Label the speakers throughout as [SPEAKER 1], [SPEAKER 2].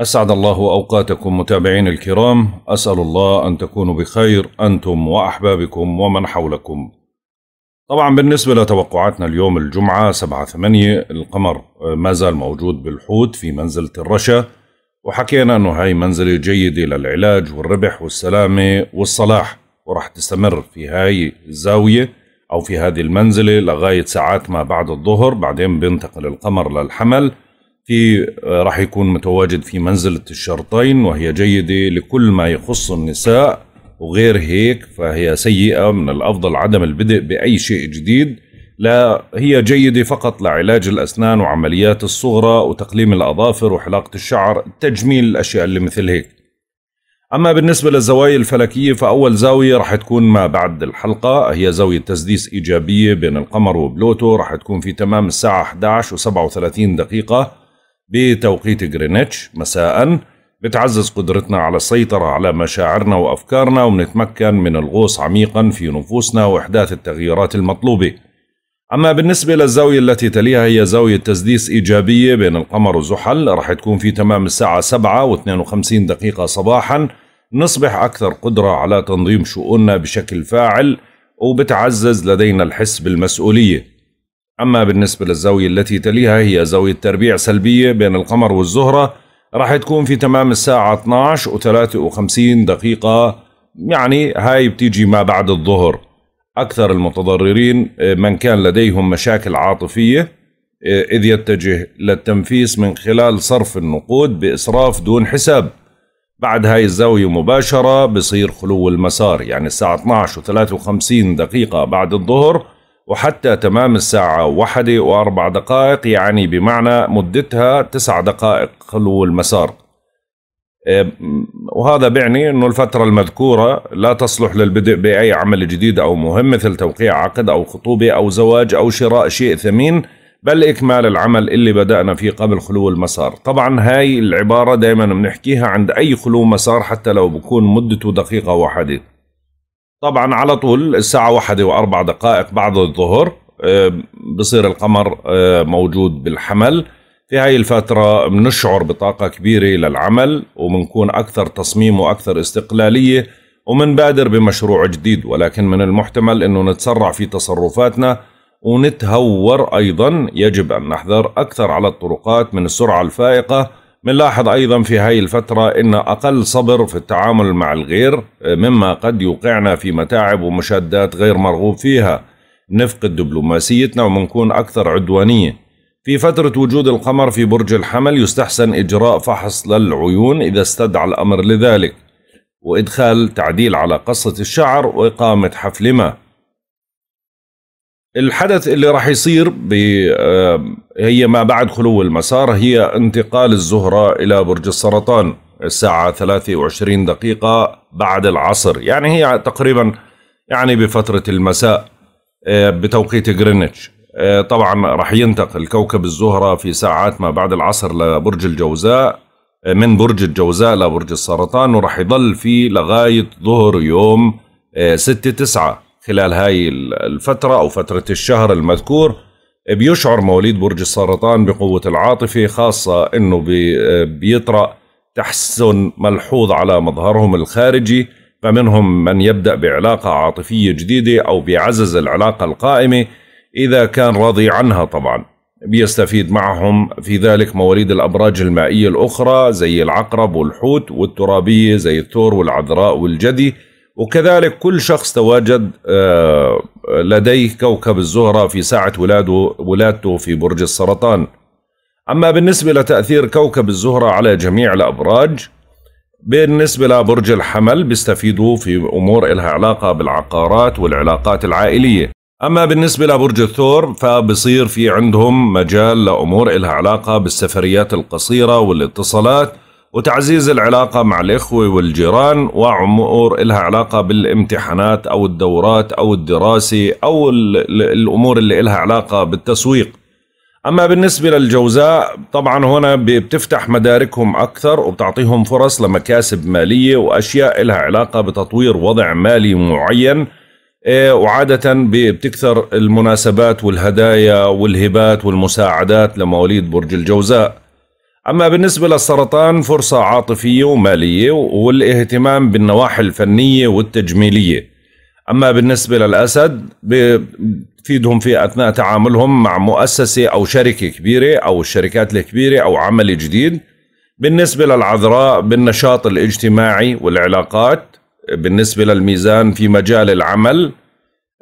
[SPEAKER 1] أسعد الله أوقاتكم متابعين الكرام أسأل الله أن تكونوا بخير أنتم وأحبابكم ومن حولكم طبعا بالنسبة لتوقعاتنا اليوم الجمعة 7-8 القمر ما زال موجود بالحوت في منزلة الرشا وحكينا أنه هاي منزلة جيدة للعلاج والربح والسلامة والصلاح ورح تستمر في هاي الزاوية أو في هذه المنزلة لغاية ساعات ما بعد الظهر بعدين بينتقل القمر للحمل في راح يكون متواجد في منزلة الشرطين وهي جيدة لكل ما يخص النساء وغير هيك فهي سيئة من الأفضل عدم البدء بأي شيء جديد لا هي جيدة فقط لعلاج الأسنان وعمليات الصغرى وتقليم الأظافر وحلاقة الشعر تجميل الأشياء اللي مثل هيك أما بالنسبة للزوايا الفلكية فأول زاوية رح تكون ما بعد الحلقة هي زاوية تسديس إيجابية بين القمر وبلوتو رح تكون في تمام الساعة 11 و37 دقيقة بتوقيت جرينتش مساء بتعزز قدرتنا على السيطرة على مشاعرنا وأفكارنا وبنتمكن من الغوص عميقا في نفوسنا وإحداث التغييرات المطلوبة أما بالنسبة للزاوية التي تليها هي زاوية تسديس إيجابية بين القمر وزحل رح تكون في تمام الساعة 7 و 52 دقيقة صباحا نصبح أكثر قدرة على تنظيم شؤوننا بشكل فاعل وبتعزز لدينا الحس بالمسؤولية أما بالنسبة للزاوية التي تليها هي زاوية تربيع سلبية بين القمر والزهرة راح تكون في تمام الساعة 12 و 53 دقيقة يعني هاي بتيجي ما بعد الظهر أكثر المتضررين آه، من كان لديهم مشاكل عاطفية آه، إذ يتجه للتنفيس من خلال صرف النقود بإسراف دون حساب بعد هاي الزاوية مباشرة بصير خلو المسار يعني الساعة 12 و 53 دقيقة بعد الظهر وحتى تمام الساعة واحدة وأربع دقائق يعني بمعنى مدتها تسع دقائق خلو المسار وهذا بيعني أنه الفترة المذكورة لا تصلح للبدء بأي عمل جديد أو مهم مثل توقيع عقد أو خطوبة أو زواج أو شراء شيء ثمين بل إكمال العمل اللي بدأنا فيه قبل خلو المسار طبعا هاي العبارة دايما بنحكيها عند أي خلو مسار حتى لو بكون مدته دقيقة واحدة طبعا على طول الساعة واحدة وأربع دقائق بعد الظهر آه، بصير القمر آه، موجود بالحمل في هاي الفترة بنشعر بطاقة كبيرة للعمل وبنكون أكثر تصميم وأكثر استقلالية ومنبادر بمشروع جديد ولكن من المحتمل أنه نتسرع في تصرفاتنا ونتهور أيضا يجب أن نحذر أكثر على الطرقات من السرعة الفائقة بنلاحظ أيضا في هاي الفترة إن أقل صبر في التعامل مع الغير آه، مما قد يوقعنا في متاعب ومشادات غير مرغوب فيها نفقد دبلوماسيتنا ومنكون أكثر عدوانية في فترة وجود القمر في برج الحمل يستحسن إجراء فحص للعيون إذا استدعى الأمر لذلك وإدخال تعديل على قصة الشعر وإقامة حفل ما الحدث اللي راح يصير آه، هي ما بعد خلو المسار هي انتقال الزهرة إلى برج السرطان الساعة 23 دقيقة بعد العصر يعني هي تقريبا يعني بفترة المساء آه، بتوقيت غرينتش آه، طبعا راح ينتقل كوكب الزهرة في ساعات ما بعد العصر لبرج الجوزاء من برج الجوزاء لبرج السرطان وراح يضل فيه لغاية ظهر يوم 6 9 خلال هاي الفترة أو فترة الشهر المذكور بيشعر مواليد برج السرطان بقوة العاطفة خاصة أنه بيطرأ تحسن ملحوظ على مظهرهم الخارجي فمنهم من يبدأ بعلاقة عاطفية جديدة أو بيعزز العلاقة القائمة إذا كان راضي عنها طبعا بيستفيد معهم في ذلك مواليد الأبراج المائية الأخرى زي العقرب والحوت والترابية زي الثور والعذراء والجدي وكذلك كل شخص تواجد آه، لديه كوكب الزهرة في ساعة ولاده ولادته في برج السرطان أما بالنسبة لتأثير كوكب الزهرة على جميع الأبراج بالنسبة لبرج الحمل بيستفيدوا في أمور إلها علاقة بالعقارات والعلاقات العائلية أما بالنسبة لبرج الثور فبصير في عندهم مجال لأمور إلها علاقة بالسفريات القصيرة والاتصالات وتعزيز العلاقة مع الإخوة والجيران وأمور إلها علاقة بالامتحانات أو الدورات أو الدراسة أو الأمور اللي إلها علاقة بالتسويق أما بالنسبة للجوزاء طبعا هنا بتفتح مداركهم أكثر وبتعطيهم فرص لمكاسب مالية وأشياء إلها علاقة بتطوير وضع مالي معين آه، وعادة بتكثر المناسبات والهدايا والهبات والمساعدات لمواليد برج الجوزاء أما بالنسبة للسرطان فرصة عاطفية ومالية والاهتمام بالنواحي الفنية والتجميلية أما بالنسبة للأسد بتفيدهم في أثناء تعاملهم مع مؤسسة أو شركة كبيرة أو الشركات الكبيرة أو عمل جديد بالنسبة للعذراء بالنشاط الاجتماعي والعلاقات بالنسبة للميزان في مجال العمل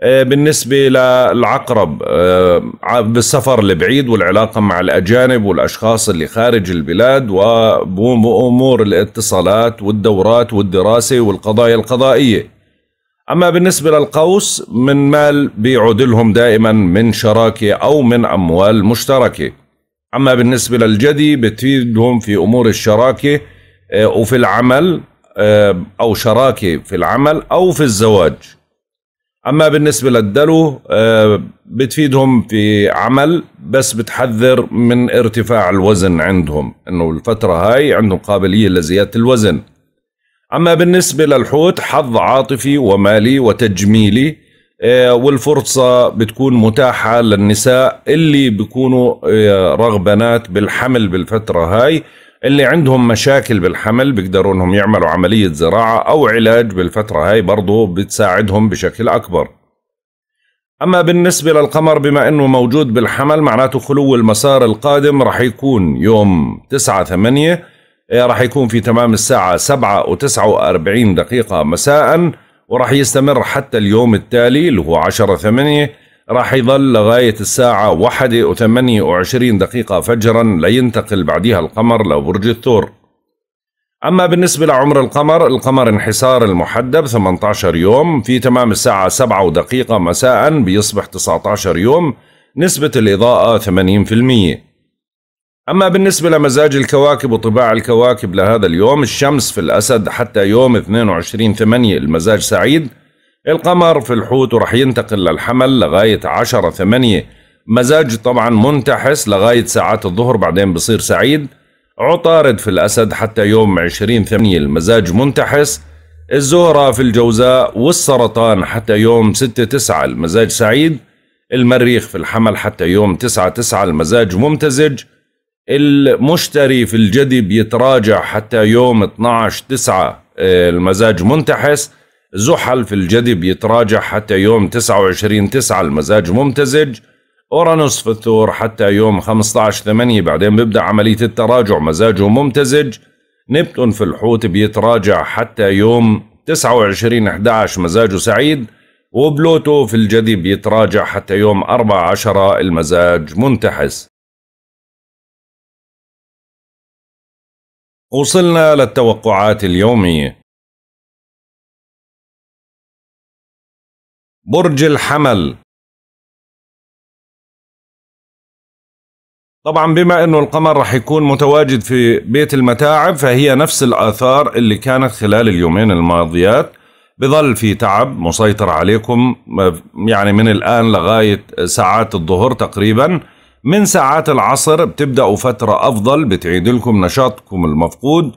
[SPEAKER 1] آه، بالنسبة للعقرب آه، بالسفر البعيد والعلاقة مع الأجانب والأشخاص اللي خارج البلاد وأمور الاتصالات والدورات والدراسة والقضايا القضائية أما بالنسبة للقوس من مال بيعود لهم دائما من شراكة أو من أموال مشتركة أما بالنسبة للجدي بتفيدهم في أمور الشراكة آه، وفي العمل أو شراكة في العمل أو في الزواج اما بالنسبه للدلو آه، بتفيدهم في عمل بس بتحذر من ارتفاع الوزن عندهم انه الفتره هاي عندهم قابليه لزياده الوزن اما بالنسبه للحوت حظ عاطفي ومالي وتجميلي آه، والفرصة بتكون متاحة للنساء اللي بيكونوا آه، رغبنات بالحمل بالفترة هاي اللي عندهم مشاكل بالحمل بيقدروا انهم يعملوا عملية زراعة او علاج بالفترة هاي برضه بتساعدهم بشكل اكبر اما بالنسبة للقمر بما انه موجود بالحمل معناته خلو المسار القادم رح يكون يوم 9 8 رح يكون في تمام الساعة سبعة وتسعة واربعين دقيقة مساءً وراح يستمر حتى اليوم التالي اللي هو 10 8 راح يظل لغاية الساعة واحدة وثمانية وعشرين دقيقة فجرا لينتقل بعدها القمر لبرج الثور أما بالنسبة لعمر القمر القمر انحسار المحدب 18 يوم في تمام الساعة 7 ودقيقة مساء بيصبح 19 يوم نسبة الإضاءة 80% أما بالنسبة لمزاج الكواكب وطباع الكواكب لهذا اليوم الشمس في الأسد حتى يوم 22 8 المزاج سعيد القمر في الحوت ورح ينتقل للحمل لغاية عشرة ثمانية مزاج طبعا منتحس لغاية ساعات الظهر بعدين بصير سعيد عطارد في الأسد حتى يوم عشرين ثمانية المزاج منتحس الزهرة في الجوزاء والسرطان حتى يوم ستة تسعة المزاج سعيد المريخ في الحمل حتى يوم تسعة تسعة المزاج ممتزج المشتري في الجدي بيتراجع حتى يوم 12 تسعة آه، المزاج منتحس زحل في الجدي بيتراجع حتى يوم 29 9 المزاج ممتزج أورانوس في الثور حتى يوم 15 8 بعدين بيبدأ عملية التراجع مزاجه ممتزج نبتون في الحوت بيتراجع حتى يوم 29 11 مزاجه سعيد وبلوتو في الجدي
[SPEAKER 2] بيتراجع حتى يوم 4 10 المزاج منتحس وصلنا للتوقعات اليومية
[SPEAKER 3] برج الحمل
[SPEAKER 2] طبعا بما انه القمر رح يكون متواجد في بيت المتاعب فهي نفس الاثار اللي كانت
[SPEAKER 1] خلال اليومين الماضيات بظل في تعب مسيطر عليكم يعني من الان لغايه ساعات الظهر تقريبا من ساعات العصر بتبداوا فتره افضل بتعيد لكم نشاطكم المفقود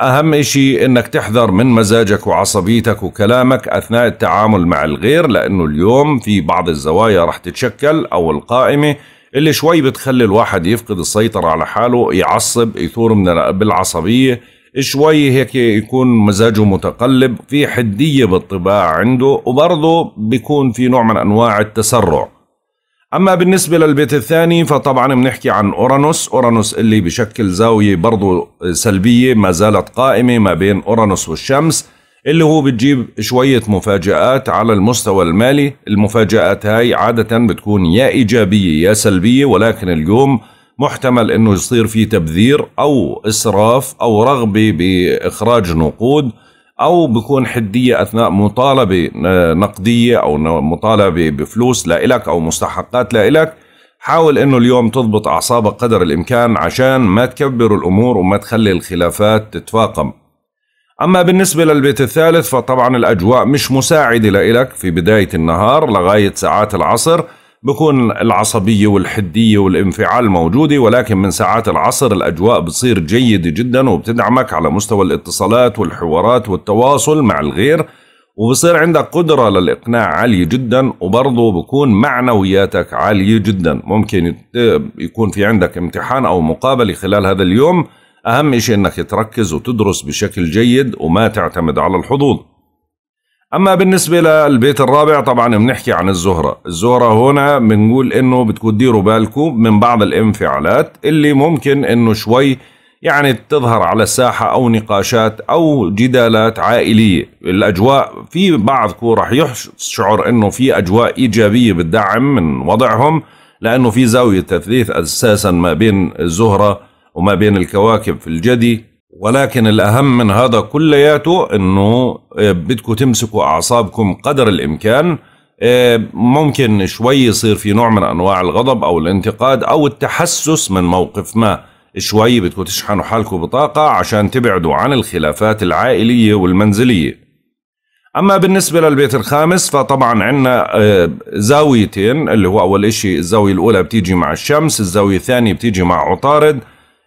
[SPEAKER 1] أهم إشي إنك تحذر من مزاجك وعصبيتك وكلامك أثناء التعامل مع الغير لأنه اليوم في بعض الزوايا رح تتشكل أو القائمة اللي شوي بتخلي الواحد يفقد السيطرة على حاله يعصب يثور من بالعصبية شوي هيك يكون مزاجه متقلب في حدية بالطباع عنده وبرضه بيكون في نوع من أنواع التسرع أما بالنسبة للبيت الثاني فطبعا بنحكي عن أورانوس أورانوس اللي بشكل زاوية برضو سلبية ما زالت قائمة ما بين أورانوس والشمس اللي هو بتجيب شوية مفاجآت على المستوى المالي المفاجآت هاي عادة بتكون يا إيجابية يا سلبية ولكن اليوم محتمل أنه يصير في تبذير أو إسراف أو رغبة بإخراج نقود او بكون حديه اثناء مطالبه آه، نقديه او مطالبه بفلوس لإلك او مستحقات لإلك حاول انه اليوم تضبط اعصابك قدر الامكان عشان ما تكبر الامور وما تخلي الخلافات تتفاقم اما بالنسبه للبيت الثالث فطبعا الاجواء مش مساعده لإلك في بدايه النهار لغايه ساعات العصر بكون العصبية والحدية والانفعال موجودة ولكن من ساعات العصر الأجواء بتصير جيدة جدا وبتدعمك على مستوى الاتصالات والحوارات والتواصل مع الغير وبصير عندك قدرة للإقناع عالية جدا وبرضه بكون معنوياتك عالية جدا ممكن يكون في عندك امتحان أو مقابلة خلال هذا اليوم أهم شيء أنك تركز وتدرس بشكل جيد وما تعتمد على الحظوظ اما بالنسبه للبيت الرابع طبعا بنحكي عن الزهره الزهره هنا بنقول انه بدكم تديروا بالكم من بعض الانفعالات اللي ممكن انه شوي يعني تظهر على الساحة أو نقاشات أو جدالات عائلية الأجواء في بعضكم رح يشعر أنه في أجواء إيجابية بتدعم من وضعهم لأنه في زاوية تثليث أساسا ما بين الزهرة وما بين الكواكب في الجدي ولكن الأهم من هذا كلياته أنه آه، بدكم تمسكوا أعصابكم قدر الإمكان آه، ممكن شوي يصير في نوع من أنواع الغضب أو الانتقاد أو التحسس من موقف ما شوي بدكم تشحنوا حالكم بطاقة عشان تبعدوا عن الخلافات العائلية والمنزلية أما بالنسبة للبيت الخامس فطبعا عندنا آه، زاويتين اللي هو أول إشي الزاوية الأولى بتيجي مع الشمس الزاوية الثانية بتيجي مع عطارد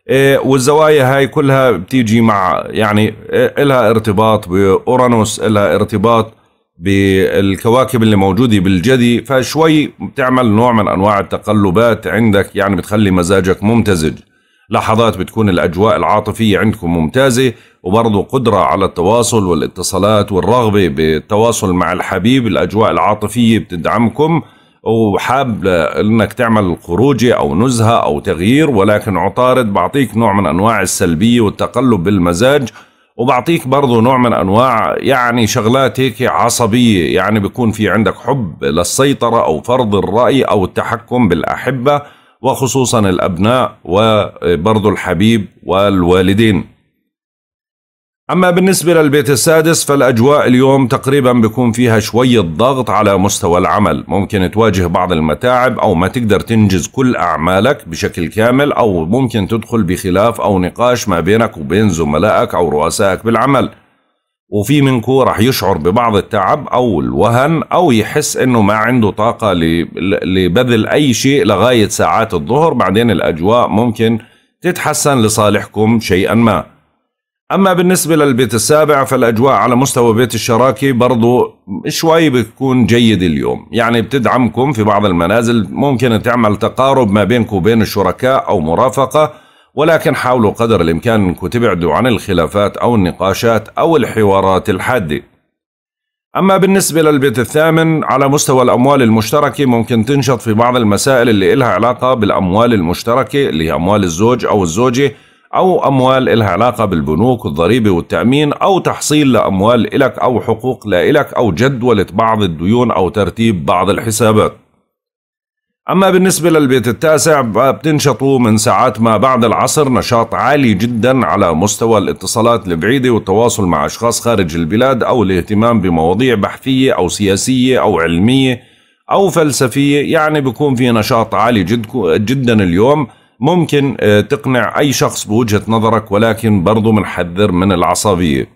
[SPEAKER 1] إيه، والزوايا هاي كلها بتيجي مع يعني إيه، إلها ارتباط بأورانوس إلها ارتباط بالكواكب اللي موجودة بالجدي فشوي بتعمل نوع من أنواع التقلبات عندك يعني بتخلي مزاجك ممتزج لحظات بتكون الأجواء العاطفية عندكم ممتازة وبرضو قدرة على التواصل والاتصالات والرغبة بالتواصل مع الحبيب الأجواء العاطفية بتدعمكم وحاب انك تعمل خروجه او نزهه او تغيير ولكن عطارد بعطيك نوع من انواع السلبيه والتقلب بالمزاج وبعطيك برضه نوع من انواع يعني شغلات هيك عصبيه يعني بيكون في عندك حب للسيطره او فرض الراي او التحكم بالاحبه وخصوصا الابناء وبرضه الحبيب والوالدين أما بالنسبة للبيت السادس فالأجواء اليوم تقريبا بيكون فيها شوية ضغط على مستوى العمل ممكن تواجه بعض المتاعب أو ما تقدر تنجز كل أعمالك بشكل كامل أو ممكن تدخل بخلاف أو نقاش ما بينك وبين زملائك أو رؤسائك بالعمل وفي منكو رح يشعر ببعض التعب أو الوهن أو يحس أنه ما عنده طاقة لبذل أي شيء لغاية ساعات الظهر بعدين الأجواء ممكن تتحسن لصالحكم شيئا ما أما بالنسبة للبيت السابع فالأجواء على مستوى بيت الشراكة برضو شوي بتكون جيدة اليوم يعني بتدعمكم في بعض المنازل ممكن تعمل تقارب ما بينكم وبين الشركاء أو مرافقة ولكن حاولوا قدر الإمكان أنكم تبعدوا عن الخلافات أو النقاشات أو الحوارات الحادة أما بالنسبة للبيت الثامن على مستوى الأموال المشتركة ممكن تنشط في بعض المسائل اللي إلها علاقة بالأموال المشتركة اللي هي أموال الزوج أو الزوجة أو أموال إلها علاقة بالبنوك والضريبة والتأمين أو تحصيل لأموال إلك أو حقوق لإلك أو جدولة بعض الديون أو ترتيب بعض الحسابات أما بالنسبة للبيت التاسع بتنشطوا من ساعات ما بعد العصر نشاط عالي جدا على مستوى الاتصالات البعيدة والتواصل مع أشخاص خارج البلاد أو الاهتمام بمواضيع بحثية أو سياسية أو علمية أو فلسفية يعني بيكون في نشاط عالي جدا اليوم ممكن آه، تقنع أي شخص بوجهة نظرك ولكن برضو منحذر من العصبية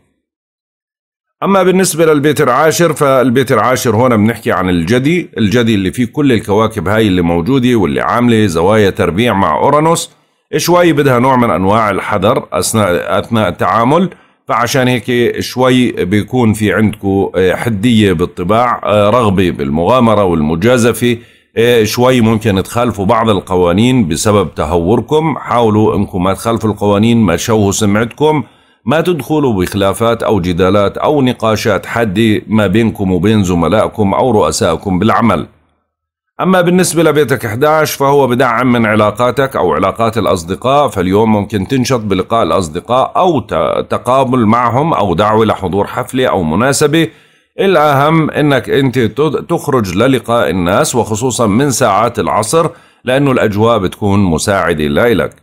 [SPEAKER 1] أما بالنسبة للبيت العاشر فالبيت العاشر هنا بنحكي عن الجدي الجدي اللي فيه كل الكواكب هاي اللي موجودة واللي عاملة زوايا تربيع مع أورانوس شوي بدها نوع من أنواع الحذر أثناء, أثناء التعامل فعشان هيك شوي بيكون في عندكم آه، حدية بالطباع آه، رغبة بالمغامرة والمجازفة إيه، شوي ممكن تخالفوا بعض القوانين بسبب تهوركم حاولوا انكم ما تخالفوا القوانين ما تشوهوا سمعتكم ما تدخلوا بخلافات او جدالات او نقاشات حاده ما بينكم وبين زملائكم او رؤسائكم بالعمل أما بالنسبة لبيتك 11 فهو بدعم من علاقاتك أو علاقات الأصدقاء فاليوم ممكن تنشط بلقاء الأصدقاء أو تقابل معهم أو دعوة لحضور حفلة أو مناسبة الأهم أنك أنت تخرج للقاء الناس وخصوصا من ساعات العصر لأنه الأجواء بتكون مساعدة لإلك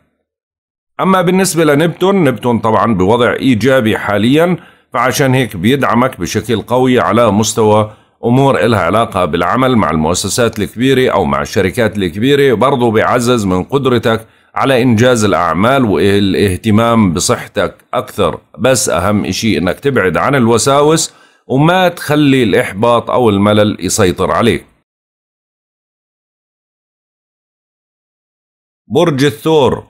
[SPEAKER 1] أما بالنسبة لنبتون نبتون طبعا بوضع إيجابي حاليا فعشان هيك بيدعمك بشكل قوي على مستوى أمور إلها علاقة بالعمل مع المؤسسات الكبيرة أو مع الشركات الكبيرة برضو بيعزز من قدرتك على إنجاز الأعمال والاهتمام بصحتك أكثر بس أهم إشي إنك تبعد عن
[SPEAKER 2] الوساوس وما تخلي الإحباط أو الملل يسيطر عليك برج الثور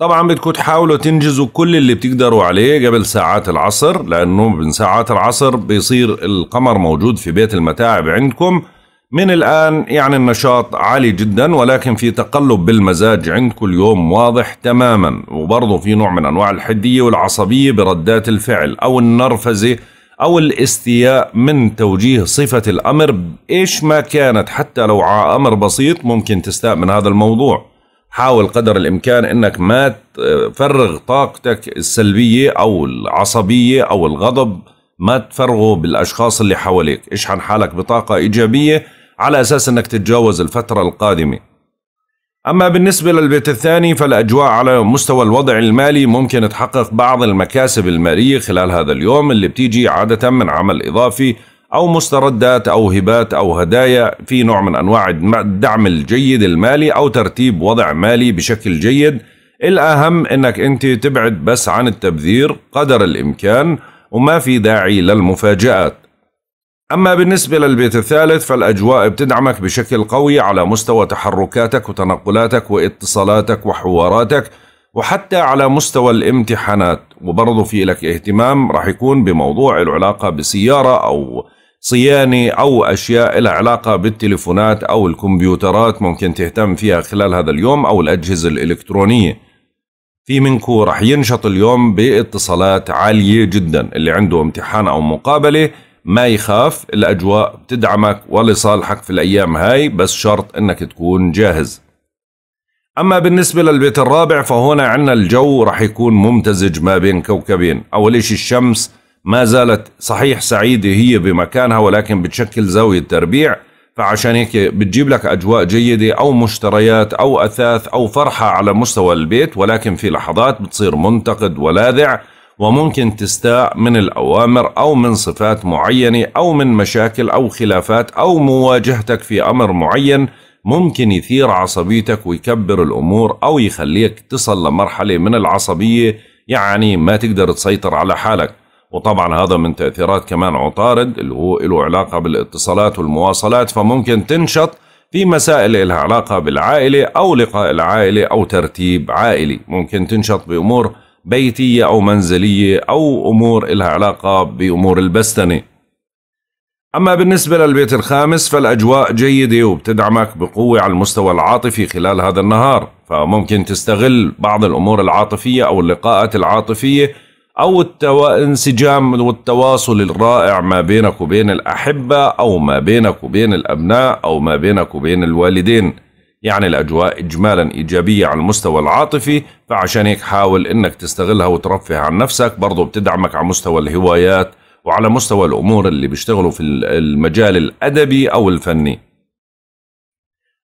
[SPEAKER 2] طبعا بدكم تحاولوا تنجزوا كل اللي بتقدروا عليه قبل ساعات العصر لانه من ساعات العصر بيصير
[SPEAKER 1] القمر موجود في بيت المتاعب عندكم من الآن يعني النشاط عالي جدا ولكن في تقلب بالمزاج كل اليوم واضح تماما وبرضه في نوع من أنواع الحدية والعصبية بردات الفعل أو النرفزة أو الاستياء من توجيه صفة الأمر إيش ما كانت حتى لو على أمر بسيط ممكن تستاء من هذا الموضوع حاول قدر الإمكان أنك ما تفرغ طاقتك السلبية أو العصبية أو الغضب ما تفرغه بالأشخاص اللي حواليك اشحن حالك بطاقة إيجابية على أساس أنك تتجاوز الفترة القادمة أما بالنسبة للبيت الثاني فالأجواء على مستوى الوضع المالي ممكن تحقق بعض المكاسب المالية خلال هذا اليوم اللي بتيجي عادة من عمل إضافي أو مستردات أو هبات أو هدايا في نوع من أنواع الدعم الجيد المالي أو ترتيب وضع مالي بشكل جيد الأهم أنك أنت تبعد بس عن التبذير قدر الإمكان وما في داعي للمفاجآت أما بالنسبة للبيت الثالث فالأجواء بتدعمك بشكل قوي على مستوى تحركاتك وتنقلاتك واتصالاتك وحواراتك وحتى على مستوى الامتحانات وبرضه في لك اهتمام راح يكون بموضوع العلاقة بسيارة أو صيانة أو أشياء لها علاقة بالتليفونات أو الكمبيوترات ممكن تهتم فيها خلال هذا اليوم أو الأجهزة الإلكترونية في منكو راح ينشط اليوم باتصالات عالية جدا اللي عنده امتحان أو مقابلة ما يخاف الأجواء بتدعمك ولصالحك في الأيام هاي بس شرط أنك تكون جاهز أما بالنسبة للبيت الرابع فهنا عندنا الجو رح يكون ممتزج ما بين كوكبين أول شيء الشمس ما زالت صحيح سعيدة هي بمكانها ولكن بتشكل زاوية تربيع فعشان هيك بتجيب لك أجواء جيدة أو مشتريات أو أثاث أو فرحة على مستوى البيت ولكن في لحظات بتصير منتقد ولاذع وممكن تستاء من الأوامر أو من صفات معينة أو من مشاكل أو خلافات أو مواجهتك في أمر معين ممكن يثير عصبيتك ويكبر الأمور أو يخليك تصل لمرحلة من العصبية يعني ما تقدر تسيطر على حالك وطبعا هذا من تأثيرات كمان عطارد اللي هو له علاقة بالاتصالات والمواصلات فممكن تنشط في مسائل لها علاقة بالعائلة أو لقاء العائلة أو ترتيب عائلي ممكن تنشط بأمور بيتية أو منزلية أو أمور إلها علاقة بأمور البستنة أما بالنسبة للبيت الخامس فالأجواء جيدة وبتدعمك بقوة على المستوى العاطفي خلال هذا النهار فممكن تستغل بعض الأمور العاطفية أو اللقاءات العاطفية أو التو... انسجام والتواصل الرائع ما بينك وبين الأحبة أو ما بينك وبين الأبناء أو ما بينك وبين الوالدين يعني الأجواء إجمالا إيجابية على المستوى العاطفي فعشان هيك حاول إنك تستغلها وترفه عن نفسك برضو بتدعمك على مستوى الهوايات وعلى مستوى الأمور اللي بيشتغلوا في المجال الأدبي أو الفني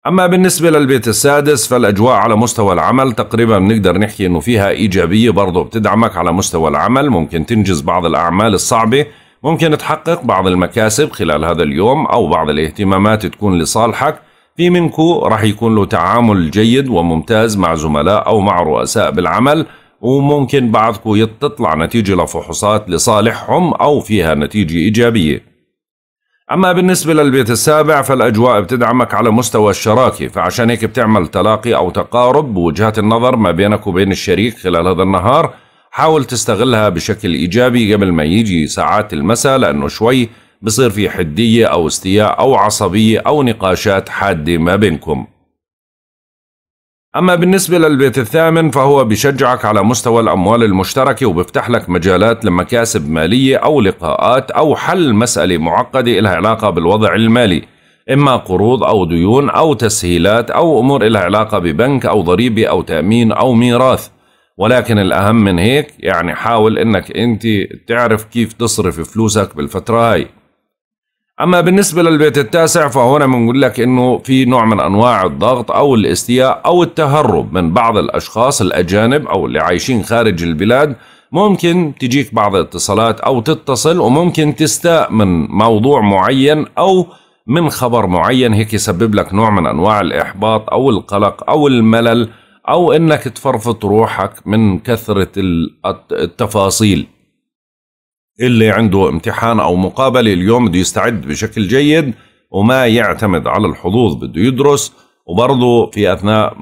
[SPEAKER 1] أما بالنسبة للبيت السادس فالأجواء على مستوى العمل تقريبا بنقدر نحكي إنه فيها إيجابية برضو بتدعمك على مستوى العمل ممكن تنجز بعض الأعمال الصعبة ممكن تحقق بعض المكاسب خلال هذا اليوم أو بعض الاهتمامات تكون لصالحك في منكو راح يكون له تعامل جيد وممتاز مع زملاء أو مع رؤساء بالعمل وممكن بعضكو تطلع نتيجة لفحوصات لصالحهم أو فيها نتيجة إيجابية أما بالنسبة للبيت السابع فالأجواء بتدعمك على مستوى الشراكة فعشان هيك بتعمل تلاقي أو تقارب بوجهات النظر ما بينك وبين الشريك خلال هذا النهار حاول تستغلها بشكل إيجابي قبل ما يجي ساعات المساء لأنه شوي بصير في حدية أو استياء أو عصبية أو نقاشات حادة ما بينكم أما بالنسبة للبيت الثامن فهو بشجعك على مستوى الأموال المشتركة وبيفتح لك مجالات لمكاسب مالية أو لقاءات أو حل مسألة معقدة إلها علاقة بالوضع المالي إما قروض أو ديون أو تسهيلات أو أمور إلها علاقة ببنك أو ضريبة أو تأمين أو ميراث ولكن الأهم من هيك يعني حاول إنك أنت تعرف كيف تصرف فلوسك بالفترة هاي اما بالنسبه للبيت التاسع فهنا بنقول لك انه في نوع من انواع الضغط او الاستياء او التهرب من بعض الاشخاص الاجانب او اللي عايشين خارج البلاد ممكن تجيك بعض الاتصالات او تتصل وممكن تستاء من موضوع معين او من خبر معين هيك يسبب لك نوع من انواع الاحباط او القلق او الملل او انك تفرفط روحك من كثره التفاصيل اللي عنده امتحان أو مقابلة اليوم بده يستعد بشكل جيد وما يعتمد على الحظوظ بده يدرس وبرضه في أثناء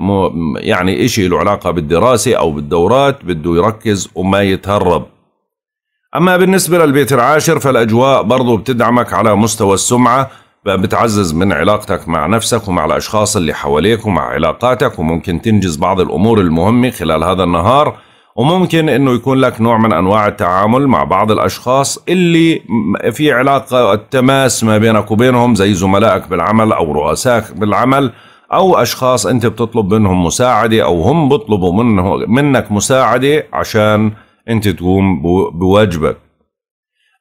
[SPEAKER 1] يعني إشي له علاقة بالدراسة أو بالدورات بده يركز وما يتهرب أما بالنسبة للبيت العاشر فالأجواء برضه بتدعمك على مستوى السمعة بتعزز من علاقتك مع نفسك ومع الأشخاص اللي حواليك ومع علاقاتك وممكن تنجز بعض الأمور المهمة خلال هذا النهار وممكن انه يكون لك نوع من انواع التعامل مع بعض الاشخاص اللي في علاقه تماس ما بينك وبينهم زي زملائك بالعمل او رؤسائك بالعمل او اشخاص انت بتطلب منهم مساعده او هم بيطلبوا منه منك مساعده عشان انت تقوم بواجبك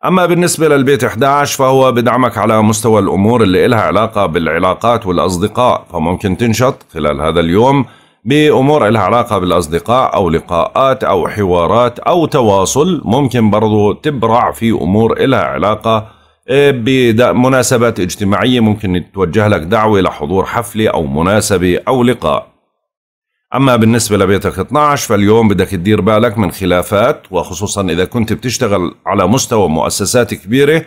[SPEAKER 1] اما بالنسبه للبيت 11 فهو بدعمك على مستوى الامور اللي لها علاقه بالعلاقات والاصدقاء فممكن تنشط خلال هذا اليوم بأمور لها علاقة بالأصدقاء أو لقاءات أو حوارات أو تواصل ممكن برضو تبرع في أمور لها علاقة آه، بمناسبات اجتماعية ممكن توجه لك دعوة لحضور حفلة أو مناسبة أو لقاء أما بالنسبة لبيتك 12 فاليوم بدك تدير بالك من خلافات وخصوصا إذا كنت بتشتغل على مستوى مؤسسات كبيرة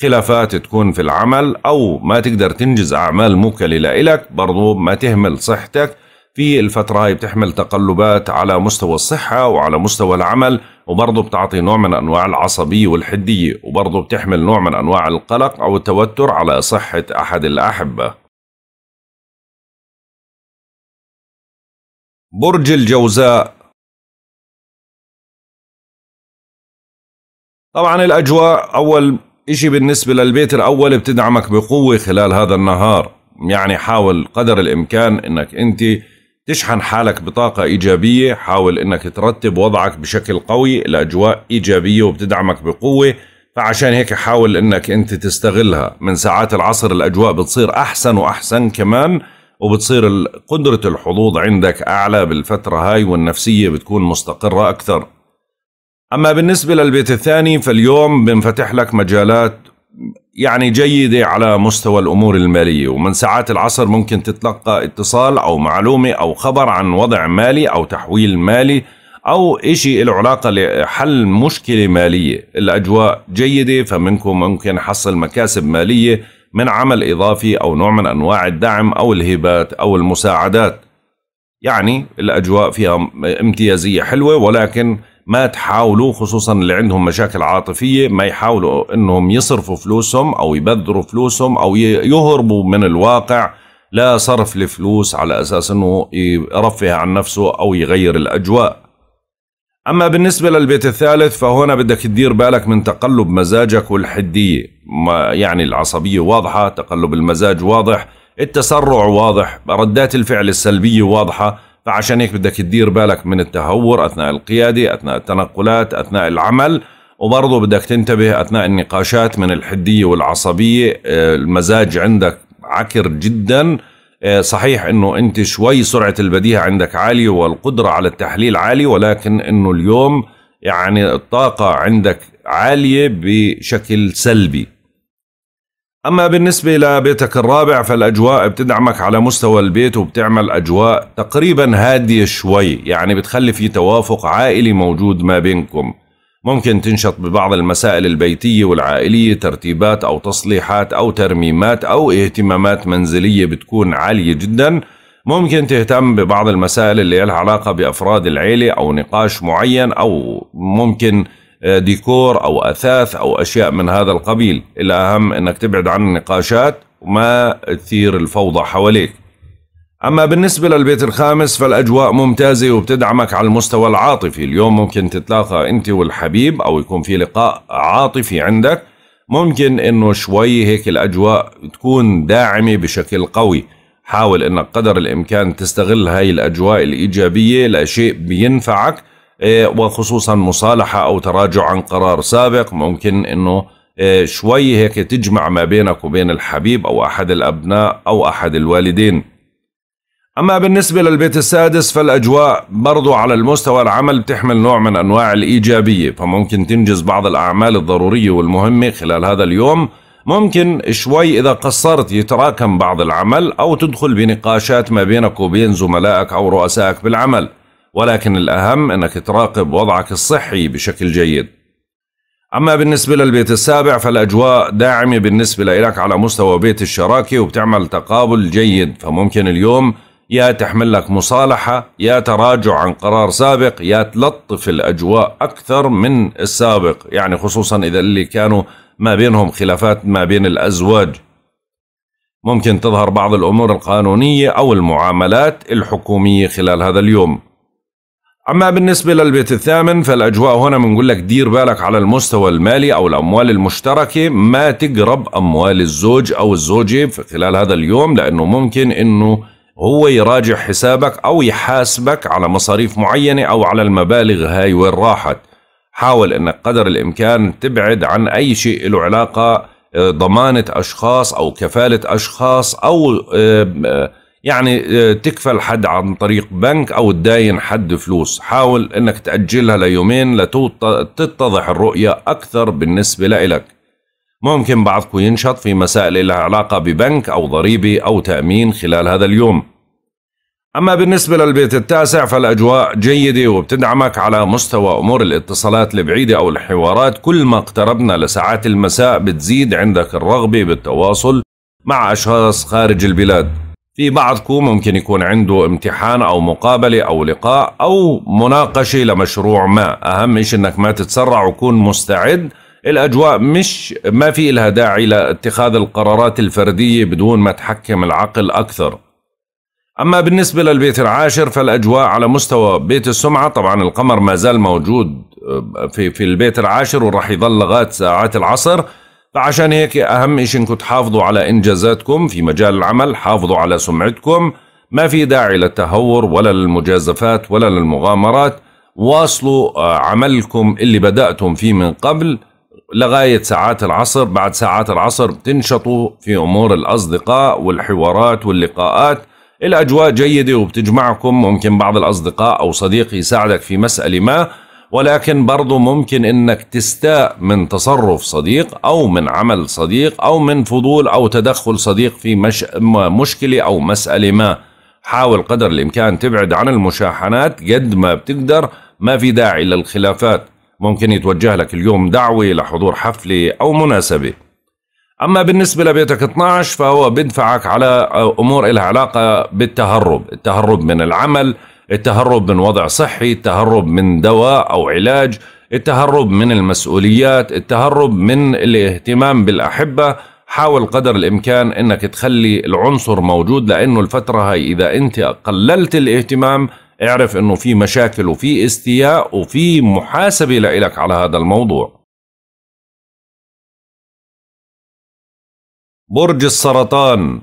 [SPEAKER 1] خلافات تكون في العمل أو ما تقدر تنجز أعمال موكلة لإلك برضو ما تهمل صحتك في الفترة هاي بتحمل تقلبات على مستوى الصحة وعلى مستوى العمل وبرضه بتعطي نوع من أنواع العصبية والحدية وبرضه بتحمل نوع من أنواع القلق
[SPEAKER 3] أو التوتر على صحة أحد الأحبة برج الجوزاء طبعا الأجواء أول إشي بالنسبة للبيت
[SPEAKER 1] الأول بتدعمك بقوة خلال هذا النهار يعني حاول قدر الإمكان أنك أنت تشحن حالك بطاقة إيجابية حاول أنك ترتب وضعك بشكل قوي الأجواء إيجابية وبتدعمك بقوة فعشان هيك حاول أنك أنت تستغلها من ساعات العصر الأجواء بتصير أحسن وأحسن كمان وبتصير قدرة الحظوظ عندك أعلى بالفترة هاي والنفسية بتكون مستقرة أكثر أما بالنسبة للبيت الثاني فاليوم بنفتح لك مجالات يعني جيدة على مستوى الأمور المالية ومن ساعات العصر ممكن تتلقى اتصال أو معلومة أو خبر عن وضع مالي أو تحويل مالي أو إشي له علاقة لحل مشكلة مالية الأجواء جيدة فمنكم ممكن حصل مكاسب مالية من عمل إضافي أو نوع من أنواع الدعم أو الهبات أو المساعدات يعني الأجواء فيها امتيازية حلوة ولكن ما تحاولوا خصوصا اللي عندهم مشاكل عاطفية ما يحاولوا انهم يصرفوا فلوسهم او يبذروا فلوسهم او يهربوا من الواقع لا صرف الفلوس على اساس انه يرفه عن نفسه او يغير الاجواء اما بالنسبة للبيت الثالث فهنا بدك تدير بالك من تقلب مزاجك والحدية ما يعني العصبية واضحة تقلب المزاج واضح التسرع واضح ردات الفعل السلبية واضحة فعشان هيك بدك تدير بالك من التهور أثناء القيادة أثناء التنقلات أثناء العمل وبرضه بدك تنتبه أثناء النقاشات من الحدية والعصبية آه، المزاج عندك عكر جدا آه، صحيح انه انت شوي سرعه البديهه عندك عاليه والقدره على التحليل عاليه ولكن انه اليوم يعني الطاقه عندك عاليه بشكل سلبي أما بالنسبة لبيتك الرابع فالأجواء بتدعمك على مستوى البيت وبتعمل أجواء تقريبا هادية شوي يعني بتخلي في توافق عائلي موجود ما بينكم ممكن تنشط ببعض المسائل البيتية والعائلية ترتيبات أو تصليحات أو ترميمات أو اهتمامات منزلية بتكون عالية جدا ممكن تهتم ببعض المسائل اللي لها علاقة بأفراد العيلة أو نقاش معين أو ممكن آه، ديكور أو أثاث أو أشياء من هذا القبيل الأهم أنك تبعد عن النقاشات وما تثير الفوضى حواليك أما بالنسبة للبيت الخامس فالأجواء ممتازة وبتدعمك على المستوى العاطفي اليوم ممكن تتلاقى أنت والحبيب أو يكون في لقاء عاطفي عندك ممكن أنه شوي هيك الأجواء تكون داعمة بشكل قوي حاول أنك قدر الإمكان تستغل هاي الأجواء الإيجابية لشيء بينفعك إيه، وخصوصا مصالحة أو تراجع عن قرار سابق ممكن أنه إيه، شوي هيك تجمع ما بينك وبين الحبيب أو أحد الأبناء أو أحد الوالدين أما بالنسبة للبيت السادس فالأجواء برضو على المستوى العمل بتحمل نوع من أنواع الإيجابية فممكن تنجز بعض الأعمال الضرورية والمهمة خلال هذا اليوم ممكن شوي إذا قصرت يتراكم بعض العمل أو تدخل بنقاشات ما بينك وبين زملائك أو رؤسائك بالعمل ولكن الأهم أنك تراقب وضعك الصحي بشكل جيد أما بالنسبة للبيت السابع فالأجواء داعمة بالنسبة لك على مستوى بيت الشراكة وبتعمل تقابل جيد فممكن اليوم يا تحمل لك مصالحة يا تراجع عن قرار سابق يا تلطف الأجواء أكثر من السابق يعني خصوصا إذا اللي كانوا ما بينهم خلافات ما بين الأزواج ممكن تظهر بعض الأمور القانونية أو المعاملات الحكومية خلال هذا اليوم أما بالنسبة للبيت الثامن فالأجواء هنا بنقول لك دير بالك على المستوى المالي أو الأموال المشتركة ما تقرب أموال الزوج أو الزوجة في خلال هذا اليوم لأنه ممكن أنه هو يراجع حسابك أو يحاسبك على مصاريف معينة أو على المبالغ هاي وين راحت حاول أنك قدر الإمكان تبعد عن أي شيء له علاقة آه، ضمانة أشخاص أو كفالة أشخاص أو آه، يعني آه، تكفل حد عن طريق بنك او تداين حد فلوس حاول انك تأجلها ليومين لتتضح الرؤية اكثر بالنسبة لإلك ممكن بعضكم ينشط في مسائل لها علاقة ببنك او ضريبة او تأمين خلال هذا اليوم اما بالنسبة للبيت التاسع فالاجواء جيدة وبتدعمك على مستوى امور الاتصالات البعيدة او الحوارات كل ما اقتربنا لساعات المساء بتزيد عندك الرغبة بالتواصل مع اشخاص خارج البلاد في بعضكم ممكن يكون عنده امتحان أو مقابلة أو لقاء أو مناقشة لمشروع ما أهم شيء أنك ما تتسرع وكون مستعد الأجواء مش ما في إلها داعي لاتخاذ القرارات الفردية بدون ما تحكم العقل أكثر أما بالنسبة للبيت العاشر فالأجواء على مستوى بيت السمعة طبعا القمر ما زال موجود آه، في, في البيت العاشر وراح يظل لغاية ساعات العصر فعشان هيك أهم إشي إنكم تحافظوا على إنجازاتكم في مجال العمل حافظوا على سمعتكم ما في داعي للتهور ولا للمجازفات ولا للمغامرات واصلوا آه، عملكم اللي بدأتم فيه من قبل لغاية ساعات العصر بعد ساعات العصر بتنشطوا في أمور الأصدقاء والحوارات واللقاءات الأجواء جيدة وبتجمعكم ممكن بعض الأصدقاء أو صديق يساعدك في مسألة ما ولكن برضو ممكن انك تستاء من تصرف صديق او من عمل صديق او من فضول او تدخل صديق في مش مشكلة او مسألة ما حاول قدر الامكان تبعد عن المشاحنات قد ما بتقدر ما في داعي للخلافات ممكن يتوجه لك اليوم دعوة لحضور حفلة او مناسبة أما بالنسبة لبيتك 12 فهو بدفعك على أمور لها علاقة بالتهرب التهرب من العمل التهرب من وضع صحي التهرب من دواء أو علاج التهرب من المسؤوليات التهرب من الاهتمام بالأحبة حاول قدر الإمكان أنك تخلي العنصر موجود لأنه الفترة هاي إذا أنت
[SPEAKER 2] قللت الاهتمام اعرف أنه في مشاكل وفي استياء وفي محاسبة لإلك على هذا الموضوع برج السرطان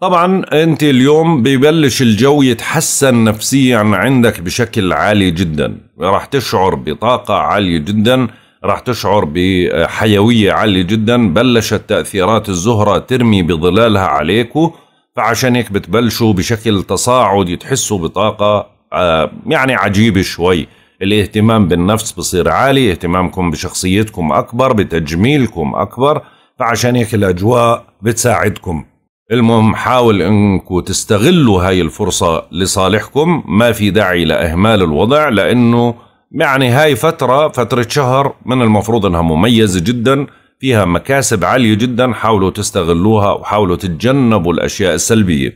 [SPEAKER 2] طبعا انت اليوم ببلش الجو يتحسن نفسيا
[SPEAKER 1] عندك بشكل عالي جدا راح تشعر بطاقة عالية جدا راح تشعر بحيوية عالية جدا بلشت تأثيرات الزهرة ترمي بظلالها عليك فعشان هيك بتبلشوا بشكل تصاعد يتحسوا بطاقة آه، يعني عجيبة شوي الاهتمام بالنفس بصير عالي اهتمامكم بشخصيتكم أكبر بتجميلكم أكبر فعشان هيك الأجواء بتساعدكم المهم حاول انكم تستغلوا هاي الفرصة لصالحكم ما في داعي لإهمال الوضع لأنه يعني هاي فترة فترة شهر من المفروض أنها مميزة جدا فيها مكاسب عالية جدا حاولوا تستغلوها وحاولوا تتجنبوا الأشياء السلبية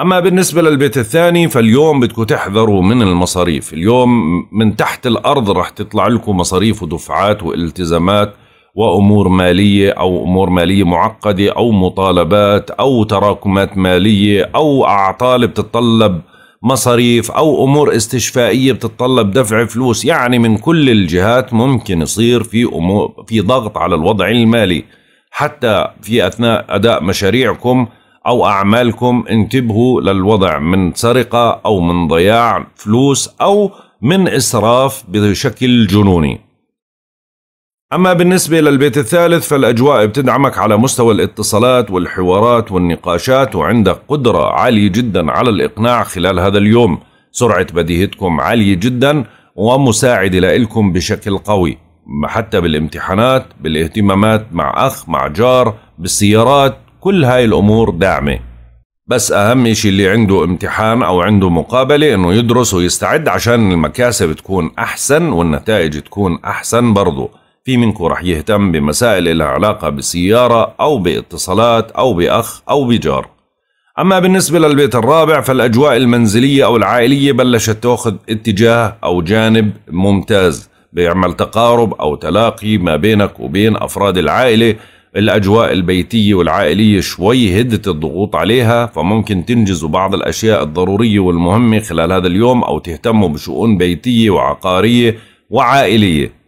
[SPEAKER 1] أما بالنسبة للبيت الثاني فاليوم بدكم تحذروا من المصاريف اليوم من تحت الأرض رح تطلع لكم مصاريف ودفعات والتزامات وأمور مالية أو أمور مالية معقدة أو مطالبات أو تراكمات مالية أو أعطال بتتطلب مصاريف أو أمور استشفائية بتتطلب دفع فلوس يعني من كل الجهات ممكن يصير في أمور في ضغط على الوضع المالي حتى في أثناء أداء مشاريعكم أو أعمالكم انتبهوا للوضع من سرقة أو من ضياع فلوس أو من إسراف بشكل جنوني أما بالنسبة للبيت الثالث فالأجواء بتدعمك على مستوى الاتصالات والحوارات والنقاشات وعندك قدرة عالية جدا على الإقناع خلال هذا اليوم سرعة بديهتكم عالية جدا ومساعدة لإلكم بشكل قوي حتى بالامتحانات بالاهتمامات مع أخ مع جار بالسيارات كل هاي الأمور داعمة بس أهم شيء اللي عنده امتحان أو عنده مقابلة إنه يدرس ويستعد عشان المكاسب تكون أحسن والنتائج تكون أحسن برضه في منكم رح يهتم بمسائل لها علاقة بسيارة أو باتصالات أو بأخ أو بجار أما بالنسبة للبيت الرابع فالأجواء المنزلية أو العائلية بلشت تأخذ اتجاه أو جانب ممتاز بيعمل تقارب أو تلاقي ما بينك وبين أفراد العائلة الأجواء البيتية والعائلية شوي هدت الضغوط عليها فممكن تنجزوا بعض الأشياء الضرورية والمهمة خلال هذا اليوم أو تهتموا بشؤون بيتية وعقارية وعائلية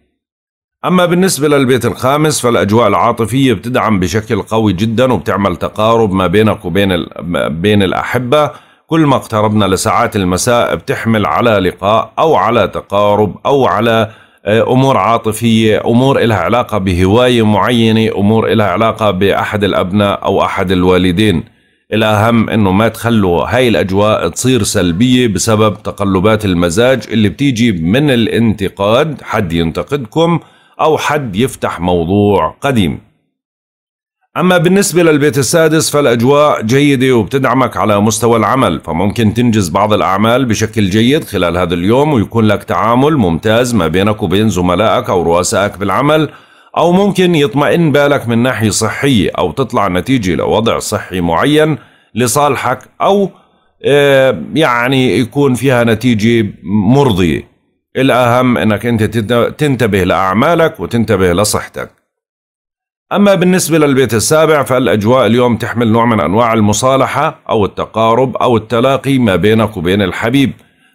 [SPEAKER 1] أما بالنسبة للبيت الخامس فالأجواء العاطفية بتدعم بشكل قوي جدا وبتعمل تقارب ما بينك وبين بين الأحبة كل ما اقتربنا لساعات المساء بتحمل على لقاء أو على تقارب أو على آه، أمور عاطفية أمور إلها علاقة بهواية معينة أمور إلها علاقة بأحد الأبناء أو أحد الوالدين الأهم أنه ما تخلوا هاي الأجواء تصير سلبية بسبب تقلبات المزاج اللي بتيجي من الانتقاد حد ينتقدكم أو حد يفتح موضوع قديم أما بالنسبة للبيت السادس فالأجواء جيدة وبتدعمك على مستوى العمل فممكن تنجز بعض الأعمال بشكل جيد خلال هذا اليوم ويكون لك تعامل ممتاز ما بينك وبين زملائك أو رؤسائك بالعمل أو ممكن يطمئن بالك من ناحية صحية أو تطلع نتيجة لوضع صحي معين لصالحك أو آه، يعني يكون فيها نتيجة مرضية الأهم أنك أنت تنتبه لأعمالك وتنتبه لصحتك أما بالنسبة للبيت السابع فالأجواء اليوم تحمل نوع من أنواع المصالحة أو التقارب أو التلاقي ما بينك وبين الحبيب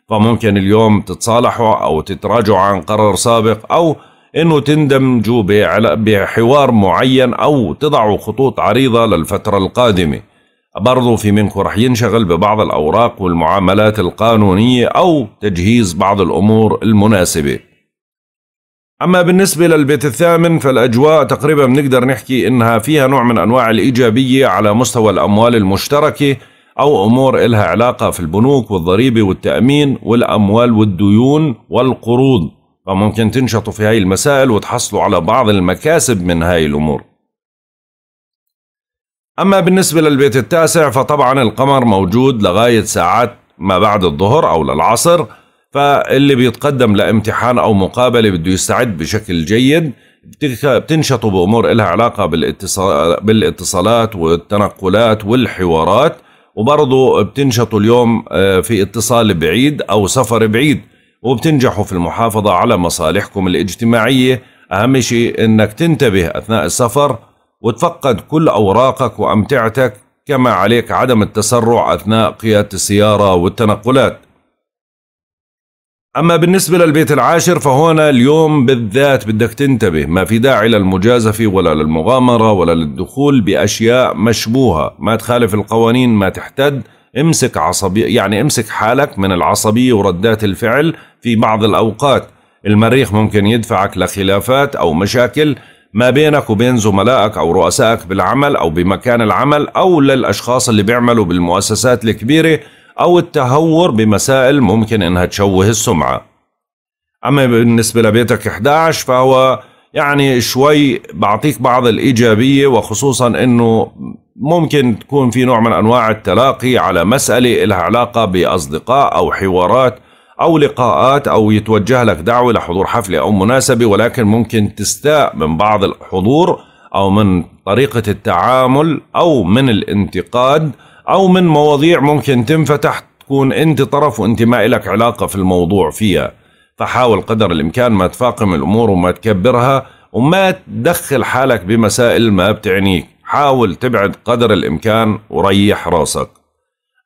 [SPEAKER 1] فممكن اليوم تتصالحوا أو تتراجعوا عن قرار سابق أو أنه تندمجوا بحوار معين أو تضعوا خطوط عريضة للفترة القادمة برضو في منكم رح ينشغل ببعض الأوراق والمعاملات القانونية أو تجهيز بعض الأمور المناسبة أما بالنسبة للبيت الثامن فالأجواء تقريبا بنقدر نحكي إنها فيها نوع من أنواع الإيجابية على مستوى الأموال المشتركة أو أمور إلها علاقة في البنوك والضريبة والتأمين والأموال والديون والقروض فممكن تنشطوا في هاي المسائل وتحصلوا على بعض المكاسب من هاي الأمور أما بالنسبة للبيت التاسع فطبعا القمر موجود لغاية ساعات ما بعد الظهر أو للعصر فاللي بيتقدم لامتحان أو مقابلة بده يستعد بشكل جيد بتنشطوا بأمور إلها علاقة بالاتصالات والتنقلات والحوارات وبرضه بتنشطوا اليوم آه، في اتصال بعيد أو سفر بعيد وبتنجحوا في المحافظة على مصالحكم الاجتماعية أهم شيء أنك تنتبه أثناء السفر وتفقد كل أوراقك وأمتعتك كما عليك عدم التسرع أثناء قيادة السيارة والتنقلات أما بالنسبة للبيت العاشر فهنا اليوم بالذات بدك تنتبه ما في داعي للمجازفة ولا للمغامرة ولا للدخول بأشياء مشبوهة ما تخالف القوانين ما تحتد امسك عصبي يعني امسك حالك من العصبية وردات الفعل في بعض الأوقات المريخ ممكن يدفعك لخلافات أو مشاكل ما بينك وبين زملائك أو رؤسائك بالعمل أو بمكان العمل أو للأشخاص اللي بيعملوا بالمؤسسات الكبيرة أو التهور بمسائل ممكن إنها تشوه السمعة أما بالنسبة لبيتك 11 فهو يعني شوي بعطيك بعض الإيجابية وخصوصا أنه ممكن تكون في نوع من أنواع التلاقي على مسألة لها علاقة بأصدقاء أو حوارات أو لقاءات أو يتوجه لك دعوة لحضور حفلة أو مناسبة ولكن ممكن تستاء من بعض الحضور أو من طريقة التعامل أو من الانتقاد أو من مواضيع ممكن تنفتح تكون أنت طرف وأنت ما إلك علاقة في الموضوع فيها فحاول قدر الإمكان ما تفاقم الأمور وما تكبرها وما تدخل حالك بمسائل ما بتعنيك حاول تبعد قدر الإمكان وريح راسك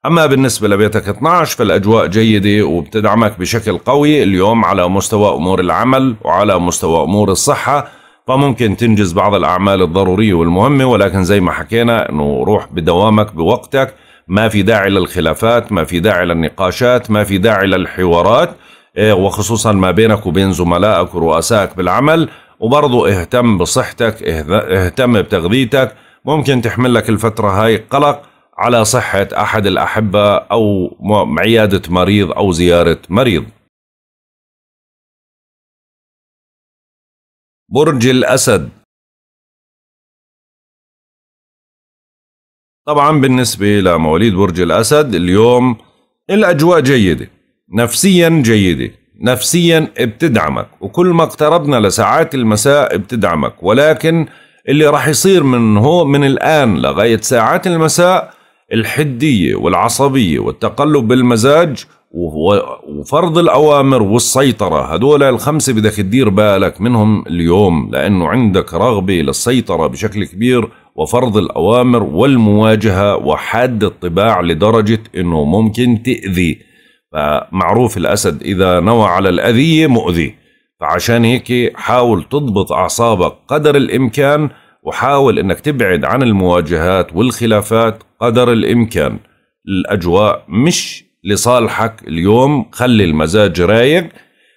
[SPEAKER 1] أما بالنسبة لبيتك 12 فالأجواء جيدة وبتدعمك بشكل قوي اليوم على مستوى أمور العمل وعلى مستوى أمور الصحة فممكن تنجز بعض الأعمال الضرورية والمهمة ولكن زي ما حكينا أنه روح بدوامك بوقتك ما في داعي للخلافات ما في داعي للنقاشات ما في داعي للحوارات إيه، وخصوصا ما بينك وبين زملائك ورؤسائك بالعمل وبرضه اهتم بصحتك اهتم بتغذيتك ممكن تحمل لك الفترة هاي
[SPEAKER 2] قلق على صحة أحد الأحبة أو عيادة مريض أو زيارة مريض برج الأسد طبعا بالنسبة لمواليد برج الأسد اليوم الأجواء جيدة
[SPEAKER 1] نفسيا جيدة نفسيا بتدعمك وكل ما اقتربنا لساعات المساء بتدعمك ولكن اللي راح يصير من هو من الآن لغاية ساعات المساء الحدية والعصبية والتقلب بالمزاج وفرض الأوامر والسيطرة هدول الخمسة بدك تدير بالك منهم اليوم لأنه عندك رغبة للسيطرة بشكل كبير وفرض الأوامر والمواجهة وحد الطباع لدرجة أنه ممكن تأذي فمعروف الأسد إذا نوى على الأذية مؤذي فعشان هيك حاول تضبط أعصابك قدر الإمكان وحاول انك تبعد عن المواجهات والخلافات قدر الامكان الاجواء مش لصالحك اليوم خلي المزاج رايق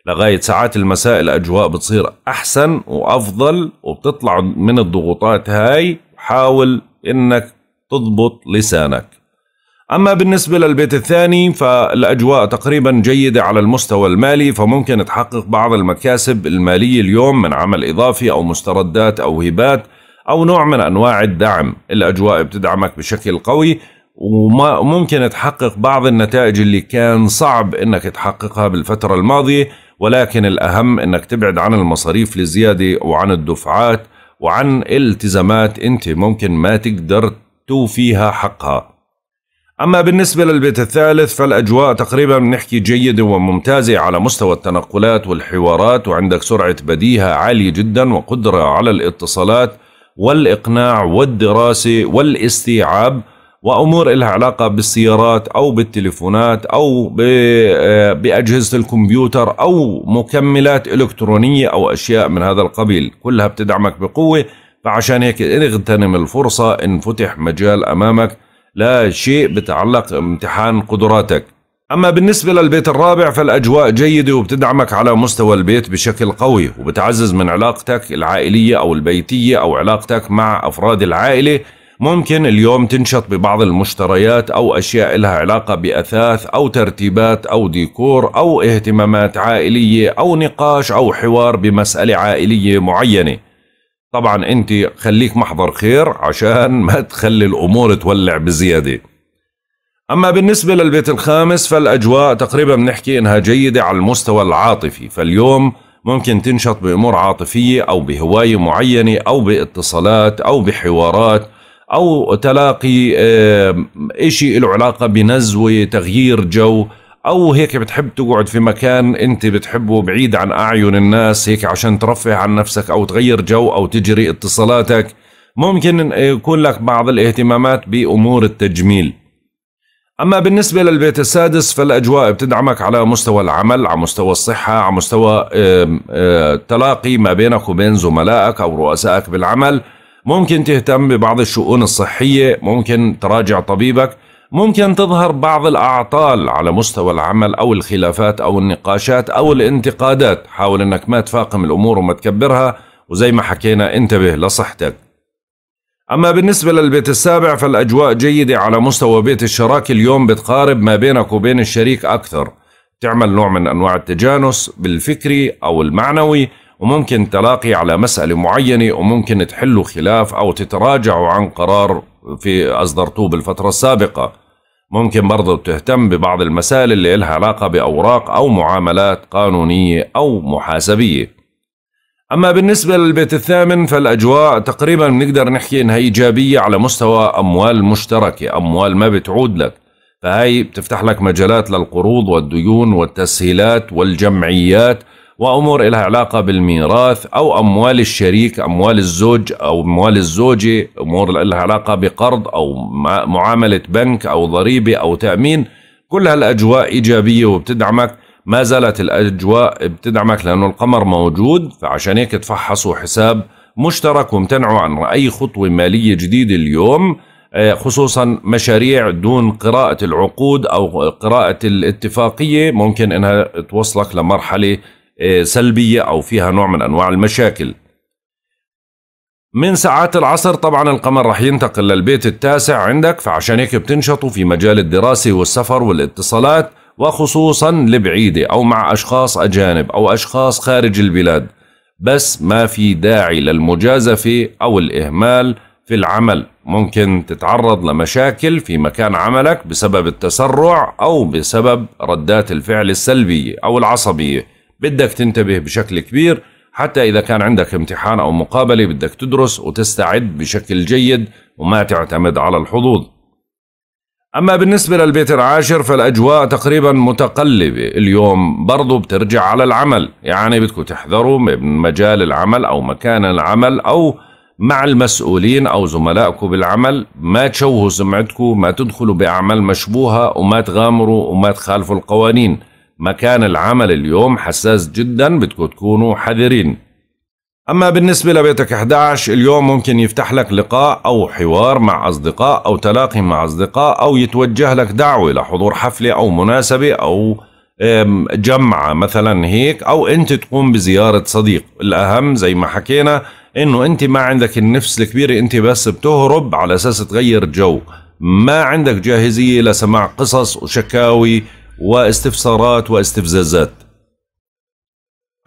[SPEAKER 1] لغاية ساعات المساء الأجواء بتصير أحسن وأفضل وبتطلع من الضغوطات هاي حاول إنك تضبط لسانك أما بالنسبة للبيت الثاني فالأجواء تقريبا جيدة على المستوى المالي فممكن تحقق بعض المكاسب المالية اليوم من عمل إضافي أو مستردات أو هبات أو نوع من أنواع الدعم الأجواء بتدعمك بشكل قوي وممكن تحقق بعض النتائج اللي كان صعب انك تحققها بالفترة الماضية ولكن الأهم انك تبعد عن المصاريف الزيادة وعن الدفعات وعن التزامات انت ممكن ما تقدر توفيها حقها أما بالنسبة للبيت الثالث فالأجواء تقريبا بنحكي جيدة وممتازة على مستوى التنقلات والحوارات وعندك سرعة بديهة عالية جدا وقدرة على الاتصالات والإقناع والدراسة والاستيعاب وأمور إلها علاقة بالسيارات أو بالتليفونات أو آه، بأجهزة الكمبيوتر أو مكملات إلكترونية أو أشياء من هذا القبيل كلها بتدعمك بقوة فعشان هيك اغتنم الفرصة إن فتح مجال أمامك لا شيء بتعلق امتحان قدراتك أما بالنسبة للبيت الرابع فالأجواء جيدة وبتدعمك على مستوى البيت بشكل قوي وبتعزز من علاقتك العائلية أو البيتية أو علاقتك مع أفراد العائلة ممكن اليوم تنشط ببعض المشتريات أو أشياء لها علاقة بأثاث أو ترتيبات أو ديكور أو اهتمامات عائلية أو نقاش أو حوار بمسألة عائلية معينة طبعا أنت خليك محضر خير عشان ما تخلي الأمور تولع بزيادة أما بالنسبة للبيت الخامس فالأجواء تقريبا بنحكي إنها جيدة على المستوى العاطفي فاليوم ممكن تنشط بأمور عاطفية أو بهواية معينة أو باتصالات أو بحوارات أو تلاقي إشي له علاقة بنزوة تغيير جو أو هيك بتحب تقعد في مكان أنت بتحبه بعيد عن أعين الناس هيك عشان ترفه عن نفسك أو تغير جو أو تجري اتصالاتك ممكن يكون لك بعض الاهتمامات بأمور التجميل أما بالنسبة للبيت السادس فالأجواء بتدعمك على مستوى العمل على مستوى الصحة على مستوى آه، تلاقي ما بينك وبين زملائك أو رؤسائك بالعمل ممكن تهتم ببعض الشؤون الصحية ممكن تراجع طبيبك ممكن تظهر بعض الأعطال على مستوى العمل أو الخلافات أو النقاشات أو الانتقادات حاول أنك ما تفاقم الأمور وما تكبرها وزي ما حكينا انتبه لصحتك أما بالنسبة للبيت السابع فالأجواء جيدة على مستوى بيت الشراكة اليوم بتقارب ما بينك وبين الشريك أكثر تعمل نوع من أنواع التجانس بالفكري أو المعنوي وممكن تلاقي على مسألة معينة وممكن تحلوا خلاف أو تتراجعوا عن قرار في أصدرتوه بالفترة السابقة ممكن برضه تهتم ببعض المسائل اللي لها علاقة بأوراق أو معاملات قانونية أو محاسبية أما بالنسبة للبيت الثامن فالأجواء تقريبا بنقدر نحكي إنها إيجابية على مستوى أموال مشتركة أموال ما بتعود لك فهي بتفتح لك مجالات للقروض والديون والتسهيلات والجمعيات وأمور لها علاقة بالميراث أو أموال الشريك أموال الزوج أو أموال الزوجة أمور لها علاقة بقرض أو معاملة بنك أو ضريبة أو تأمين كل هالأجواء إيجابية وبتدعمك ما زالت الأجواء بتدعمك لأنه القمر موجود فعشان هيك تفحصوا حساب مشترك وامتنعوا عن أي خطوة مالية جديدة اليوم آه، خصوصا مشاريع دون قراءة العقود أو قراءة الاتفاقية ممكن أنها توصلك لمرحلة آه، سلبية أو فيها نوع من أنواع المشاكل من ساعات العصر طبعا القمر رح ينتقل للبيت التاسع عندك فعشان هيك بتنشطوا في مجال الدراسة والسفر والاتصالات وخصوصا لبعيدة أو مع أشخاص أجانب أو أشخاص خارج البلاد بس ما في داعي للمجازفة أو الإهمال في العمل ممكن تتعرض لمشاكل في مكان عملك بسبب التسرع أو بسبب ردات الفعل السلبية أو العصبية بدك تنتبه بشكل كبير حتى إذا كان عندك امتحان أو مقابلة بدك تدرس وتستعد بشكل جيد وما تعتمد على الحظوظ أما بالنسبة للبيت العاشر فالأجواء تقريبا متقلبة اليوم برضو بترجع على العمل يعني بدكم تحذروا من مجال العمل أو مكان العمل أو مع المسؤولين أو زملائكم بالعمل ما تشوهوا سمعتكم ما تدخلوا بأعمال مشبوهة وما تغامروا وما تخالفوا القوانين مكان العمل اليوم حساس جدا بدكم تكونوا حذرين أما بالنسبة لبيتك 11 اليوم ممكن يفتح لك لقاء أو حوار مع أصدقاء أو تلاقي مع أصدقاء أو يتوجه لك دعوة لحضور حفلة أو مناسبة أو جمعة مثلا هيك أو أنت تقوم بزيارة صديق الأهم زي ما حكينا أنه أنت ما عندك النفس الكبيرة أنت بس بتهرب على أساس تغير جو ما عندك جاهزية لسماع قصص وشكاوي واستفسارات واستفزازات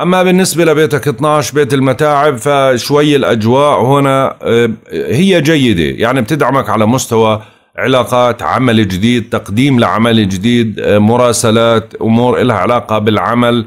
[SPEAKER 1] أما بالنسبة لبيتك 12 بيت المتاعب فشوي الأجواء هنا آه، هي جيدة يعني بتدعمك على مستوى علاقات عمل جديد تقديم لعمل جديد آه، مراسلات أمور لها علاقة بالعمل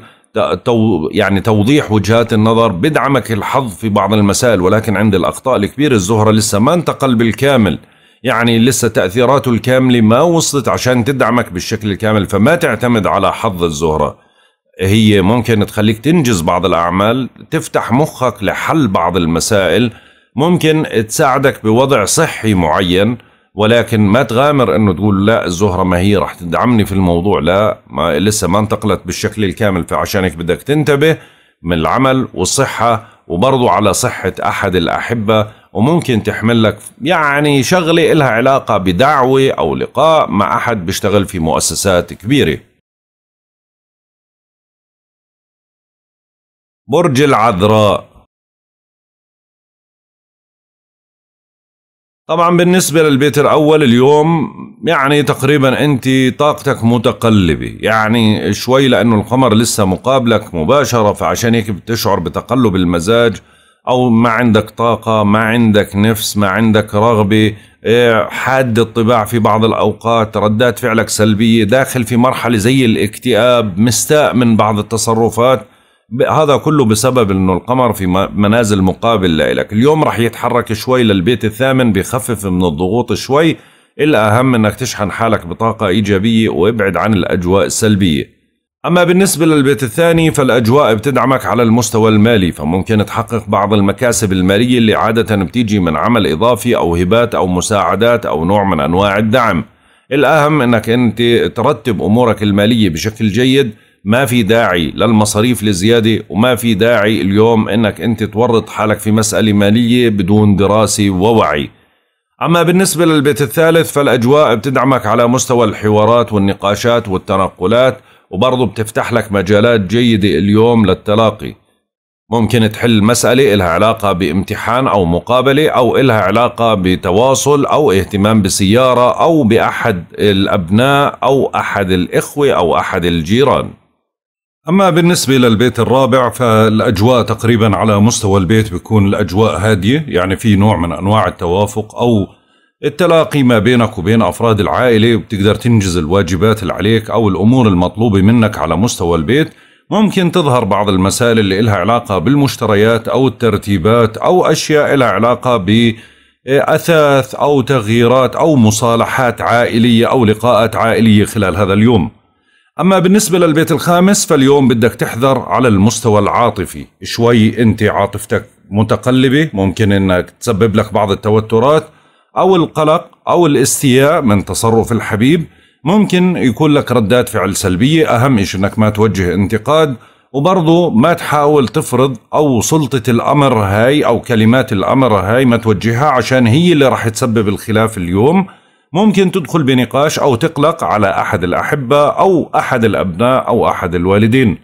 [SPEAKER 1] يعني توضيح وجهات النظر بدعمك الحظ في بعض المسائل ولكن عند الأخطاء الكبيرة الزهرة لسه ما انتقل بالكامل يعني لسه تأثيراته الكاملة ما وصلت عشان تدعمك بالشكل الكامل فما تعتمد على حظ الزهرة هي ممكن تخليك تنجز بعض الأعمال تفتح مخك لحل بعض المسائل ممكن تساعدك بوضع صحي معين ولكن ما تغامر انه تقول لا الزهره ما هي رح تدعمني في الموضوع لا ما لسه ما انتقلت بالشكل الكامل فعشان هيك بدك تنتبه من العمل والصحه وبرضو على صحه احد الاحبه وممكن تحمل لك يعني شغله إلها علاقه بدعوه
[SPEAKER 2] او لقاء مع احد بيشتغل في مؤسسات كبيره برج العذراء
[SPEAKER 3] طبعا بالنسبة للبيت الأول اليوم
[SPEAKER 1] يعني تقريبا أنت طاقتك متقلبة يعني شوي لأنه القمر لسه مقابلك مباشرة فعشان هيك بتشعر بتقلب المزاج أو ما عندك طاقة ما عندك نفس ما عندك رغبة إيه، حاد الطباع في بعض الأوقات ردات فعلك سلبية داخل في مرحلة زي الاكتئاب مستاء من بعض التصرفات هذا كله بسبب انه القمر في منازل مقابل لإلك اليوم رح يتحرك شوي للبيت الثامن بخفف من الضغوط شوي الأهم انك تشحن حالك بطاقة إيجابية وابعد عن الأجواء السلبية أما بالنسبة للبيت الثاني فالأجواء بتدعمك على المستوى المالي فممكن تحقق بعض المكاسب المالية اللي عادة بتيجي من عمل إضافي أو هبات أو مساعدات أو نوع من أنواع الدعم الأهم أنك أنت ترتب أمورك المالية بشكل جيد ما في داعي للمصاريف الزيادة وما في داعي اليوم انك انت تورط حالك في مسألة مالية بدون دراسة ووعي أما بالنسبة للبيت الثالث فالأجواء بتدعمك على مستوى الحوارات والنقاشات والتنقلات وبرضه بتفتح لك مجالات جيدة اليوم للتلاقي ممكن تحل مسألة إلها علاقة بامتحان أو مقابلة أو إلها علاقة بتواصل أو اهتمام بسيارة أو بأحد الأبناء أو أحد الإخوة أو أحد الجيران أما بالنسبة للبيت الرابع فالأجواء تقريبا على مستوى البيت بيكون الأجواء هادية يعني في نوع من أنواع التوافق أو التلاقي ما بينك وبين أفراد العائلة وبتقدر تنجز الواجبات اللي عليك أو الأمور المطلوبة منك على مستوى البيت ممكن تظهر بعض المسائل اللي إلها علاقة بالمشتريات أو الترتيبات أو أشياء إلها علاقة ب أثاث أو تغييرات أو مصالحات عائلية أو لقاءات عائلية خلال هذا اليوم أما بالنسبة للبيت الخامس فاليوم بدك تحذر على المستوى العاطفي شوي أنت عاطفتك متقلبة ممكن أنك تسبب لك بعض التوترات أو القلق أو الاستياء من تصرف الحبيب ممكن يكون لك ردات فعل سلبية أهم شيء أنك ما توجه انتقاد وبرضه ما تحاول تفرض أو سلطة الأمر هاي أو كلمات الأمر هاي ما توجهها عشان هي اللي راح تسبب الخلاف اليوم ممكن تدخل بنقاش أو تقلق على أحد الأحبة أو أحد الأبناء أو أحد الوالدين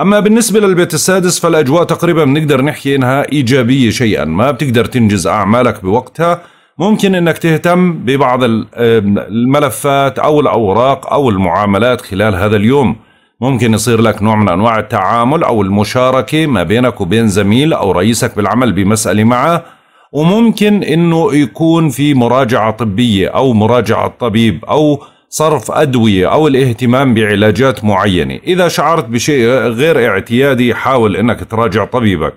[SPEAKER 1] أما بالنسبة للبيت السادس فالأجواء تقريبا بنقدر نحكي إنها إيجابية شيئا ما بتقدر تنجز أعمالك بوقتها ممكن إنك تهتم ببعض الملفات أو الأوراق أو المعاملات خلال هذا اليوم ممكن يصير لك نوع من أنواع التعامل أو المشاركة ما بينك وبين زميل أو رئيسك بالعمل بمسألة معه وممكن انه يكون في مراجعه طبيه او مراجعه طبيب او صرف ادويه او الاهتمام بعلاجات معينه، اذا شعرت بشيء غير اعتيادي حاول انك تراجع طبيبك.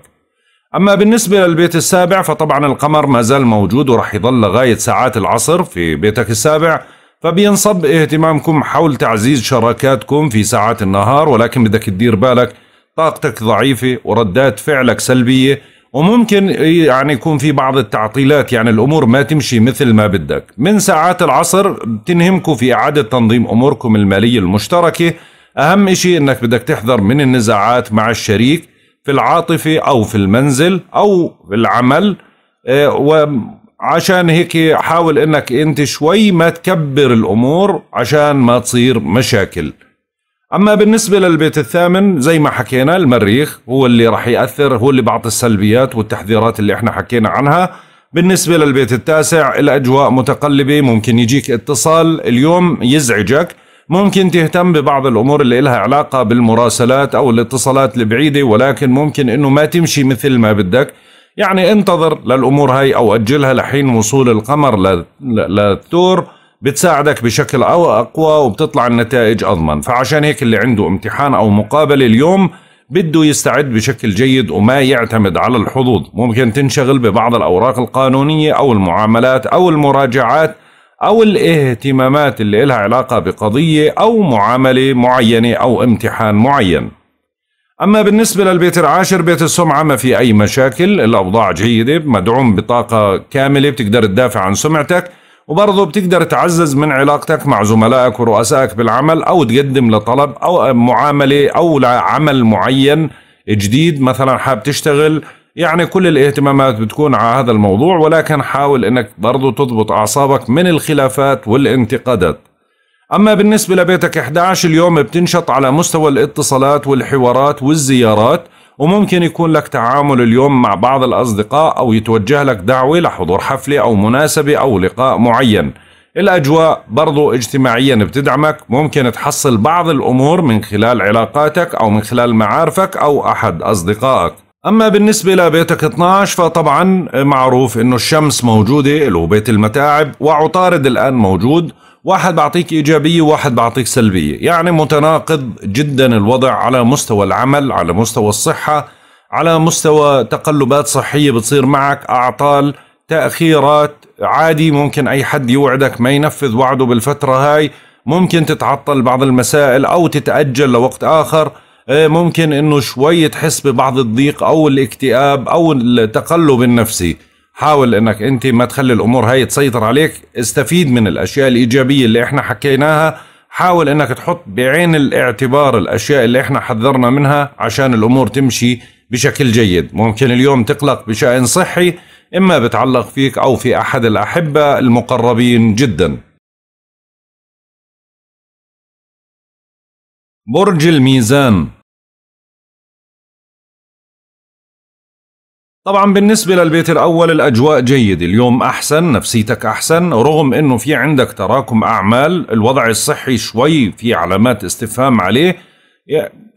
[SPEAKER 1] اما بالنسبه للبيت السابع فطبعا القمر ما زال موجود وراح يضل لغايه ساعات العصر في بيتك السابع فبينصب اهتمامكم حول تعزيز شراكاتكم في ساعات النهار ولكن بدك تدير بالك طاقتك ضعيفه وردات فعلك سلبيه وممكن يعني يكون في بعض التعطيلات يعني الامور ما تمشي مثل ما بدك من ساعات العصر بتنهمكم في اعاده تنظيم اموركم الماليه المشتركه اهم شيء انك بدك تحذر من النزاعات مع الشريك في العاطفه او في المنزل او في العمل آه، وعشان هيك حاول انك انت شوي ما تكبر الامور عشان ما تصير مشاكل اما بالنسبه للبيت الثامن زي ما حكينا المريخ هو اللي راح ياثر هو اللي بعطي السلبيات والتحذيرات اللي احنا حكينا عنها بالنسبه للبيت التاسع الاجواء متقلبه ممكن يجيك اتصال اليوم يزعجك ممكن تهتم ببعض الامور اللي لها علاقه بالمراسلات او الاتصالات البعيده ولكن ممكن انه ما تمشي مثل ما بدك يعني انتظر للامور هاي او اجلها لحين وصول القمر للثور بتساعدك بشكل أو أقوى وبتطلع النتائج أضمن فعشان هيك اللي عنده امتحان أو مقابلة اليوم بده يستعد بشكل جيد وما يعتمد على الحظوظ ممكن تنشغل ببعض الأوراق القانونية أو المعاملات أو المراجعات أو الاهتمامات اللي إلها علاقة بقضية أو معاملة معينة أو امتحان معين أما بالنسبة للبيت العاشر بيت السمعة ما في أي مشاكل الأوضاع جيدة مدعوم بطاقة كاملة بتقدر تدافع عن سمعتك وبرضه بتقدر تعزز من علاقتك مع زملائك ورؤسائك بالعمل او تقدم لطلب او معامله او لعمل معين جديد مثلا حاب تشتغل يعني كل الاهتمامات بتكون على هذا الموضوع ولكن حاول انك برضو تضبط اعصابك من الخلافات والانتقادات اما بالنسبه لبيتك 11 اليوم بتنشط على مستوى الاتصالات والحوارات والزيارات وممكن يكون لك تعامل اليوم مع بعض الأصدقاء أو يتوجه لك دعوة لحضور حفلة أو مناسبة أو لقاء معين الأجواء برضو اجتماعيا بتدعمك ممكن تحصل بعض الأمور من خلال علاقاتك أو من خلال معارفك أو أحد أصدقائك أما بالنسبة لبيتك 12 فطبعا معروف أنه الشمس موجودة له بيت المتاعب وعطارد الآن موجود واحد بعطيك إيجابية وواحد بعطيك سلبية يعني متناقض جدا الوضع على مستوى العمل على مستوى الصحة على مستوى تقلبات صحية بتصير معك أعطال تأخيرات عادي ممكن أي حد يوعدك ما ينفذ وعده بالفترة هاي ممكن تتعطل بعض المسائل أو تتأجل لوقت آخر إيه، ممكن انه شوي تحس ببعض الضيق او الاكتئاب او التقلب النفسي حاول انك انت ما تخلي الامور هاي تسيطر عليك استفيد من الاشياء الايجابيه اللي احنا حكيناها حاول انك تحط بعين الاعتبار الاشياء اللي احنا حذرنا منها عشان الامور تمشي بشكل جيد ممكن اليوم تقلق بشأن
[SPEAKER 2] صحي اما بتعلق فيك او في احد الاحبة المقربين جدا برج الميزان طبعا بالنسبة للبيت الأول الأجواء جيدة اليوم أحسن نفسيتك أحسن رغم أنه في عندك
[SPEAKER 1] تراكم أعمال الوضع الصحي شوي في علامات استفهام عليه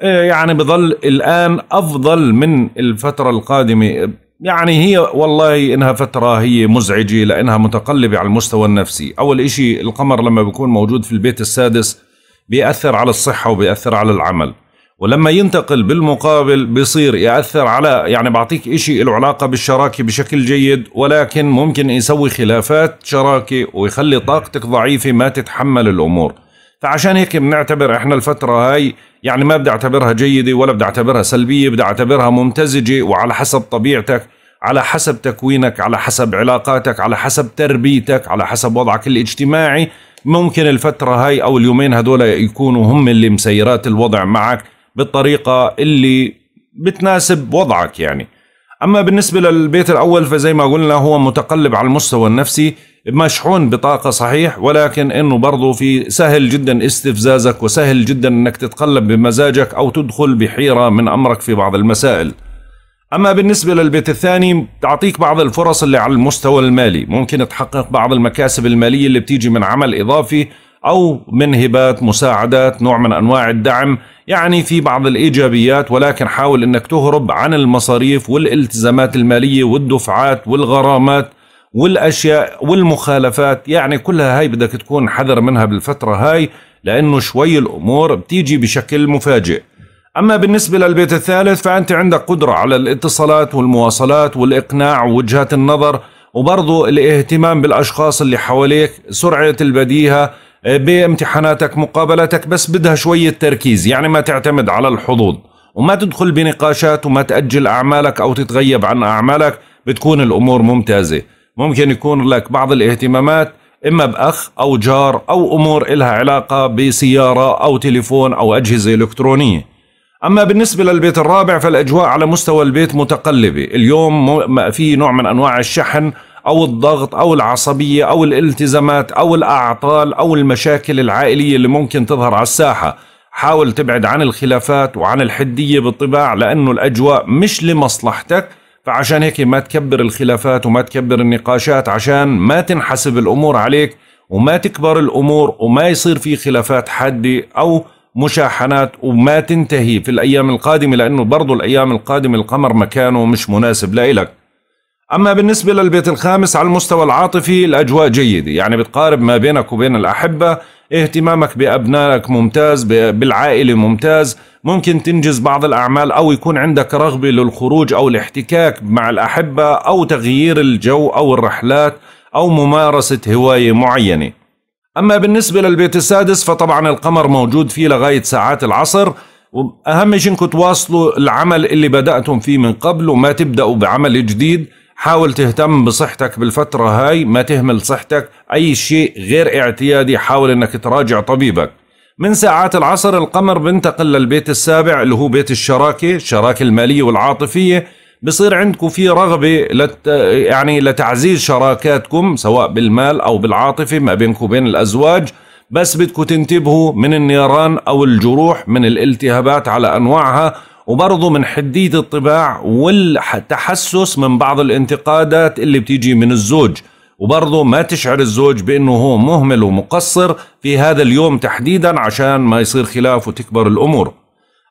[SPEAKER 1] يعني بظل الآن أفضل من الفترة القادمة يعني هي والله إنها فترة هي مزعجة لأنها متقلبة على المستوى النفسي أول إشي القمر لما بيكون موجود في البيت السادس بيأثر على الصحة وبيأثر على العمل ولما ينتقل بالمقابل بيصير يأثر على يعني بعطيك إشي له علاقة بالشراكة بشكل جيد ولكن ممكن يسوي خلافات شراكة ويخلي طاقتك ضعيفة ما تتحمل الأمور فعشان هيك بنعتبر احنا الفترة هاي يعني ما بدي اعتبرها جيدة ولا بدي اعتبرها سلبية بدي اعتبرها ممتزجة وعلى حسب طبيعتك على حسب تكوينك على حسب علاقاتك على حسب تربيتك على حسب وضعك الاجتماعي ممكن الفترة هاي او اليومين هدول يكونوا هم اللي مسيرات الوضع معك بالطريقه اللي بتناسب وضعك يعني اما بالنسبه للبيت الاول فزي ما قلنا هو متقلب على المستوى النفسي مشحون بطاقه صحيح ولكن انه برضه في سهل جدا استفزازك وسهل جدا انك تتقلب بمزاجك او تدخل بحيره من امرك في بعض المسائل اما بالنسبه للبيت الثاني تعطيك بعض الفرص اللي على المستوى المالي ممكن تحقق بعض المكاسب الماليه اللي بتيجي من عمل اضافي او من هبات مساعدات نوع من انواع الدعم يعني في بعض الايجابيات ولكن حاول انك تهرب عن المصاريف والالتزامات الماليه والدفعات والغرامات والاشياء والمخالفات يعني كلها هاي بدك تكون حذر منها بالفتره هاي لانه شوي الامور بتيجي بشكل مفاجئ اما بالنسبه للبيت الثالث فانت عندك قدره على الاتصالات والمواصلات والاقناع ووجهات النظر وبرضه الاهتمام بالاشخاص اللي حواليك سرعه البديهه آه، بامتحاناتك مقابلاتك بس بدها شوية تركيز يعني ما تعتمد على الحظوظ وما تدخل بنقاشات وما تأجل أعمالك أو تتغيب عن أعمالك بتكون الأمور ممتازة ممكن يكون لك بعض الاهتمامات إما بأخ أو جار أو أمور إلها علاقة بسيارة أو تليفون أو أجهزة إلكترونية أما بالنسبة للبيت الرابع فالأجواء على مستوى البيت متقلبة اليوم في نوع من أنواع الشحن أو الضغط أو العصبية أو الالتزامات أو الأعطال أو المشاكل العائلية اللي ممكن تظهر على الساحة حاول تبعد عن الخلافات وعن الحدية بالطباع لأنه الأجواء مش لمصلحتك فعشان هيك ما تكبر الخلافات وما تكبر النقاشات عشان ما تنحسب الأمور عليك وما تكبر الأمور وما يصير في خلافات حادة أو مشاحنات وما تنتهي في الأيام القادمة لأنه برضو الأيام القادمة القمر مكانه مش مناسب لإلك أما بالنسبة للبيت الخامس على المستوى العاطفي الأجواء جيدة يعني بتقارب ما بينك وبين الأحبة اهتمامك بأبنائك ممتاز بالعائلة ممتاز ممكن تنجز بعض الأعمال أو يكون عندك رغبة للخروج أو الاحتكاك مع الأحبة أو تغيير الجو أو الرحلات أو ممارسة هواية معينة أما بالنسبة للبيت السادس فطبعا القمر موجود فيه لغاية ساعات العصر وأهم شيء إنكم تواصلوا العمل اللي بدأتم فيه من قبل وما تبدأوا بعمل جديد حاول تهتم بصحتك بالفترة هاي ما تهمل صحتك أي شيء غير اعتيادي حاول أنك تراجع طبيبك من ساعات العصر القمر بنتقل للبيت السابع اللي هو بيت الشراكة الشراكة المالية والعاطفية بصير عندكم في رغبة لت يعني لتعزيز شراكاتكم سواء بالمال أو بالعاطفة ما بينكم وبين الأزواج بس بدكم تنتبهوا من النيران أو الجروح من الالتهابات على أنواعها وبرضه من حدية الطباع والتحسس من بعض الانتقادات اللي بتيجي من الزوج وبرضه ما تشعر الزوج بأنه هو مهمل ومقصر في هذا اليوم تحديدا عشان ما يصير خلاف وتكبر الأمور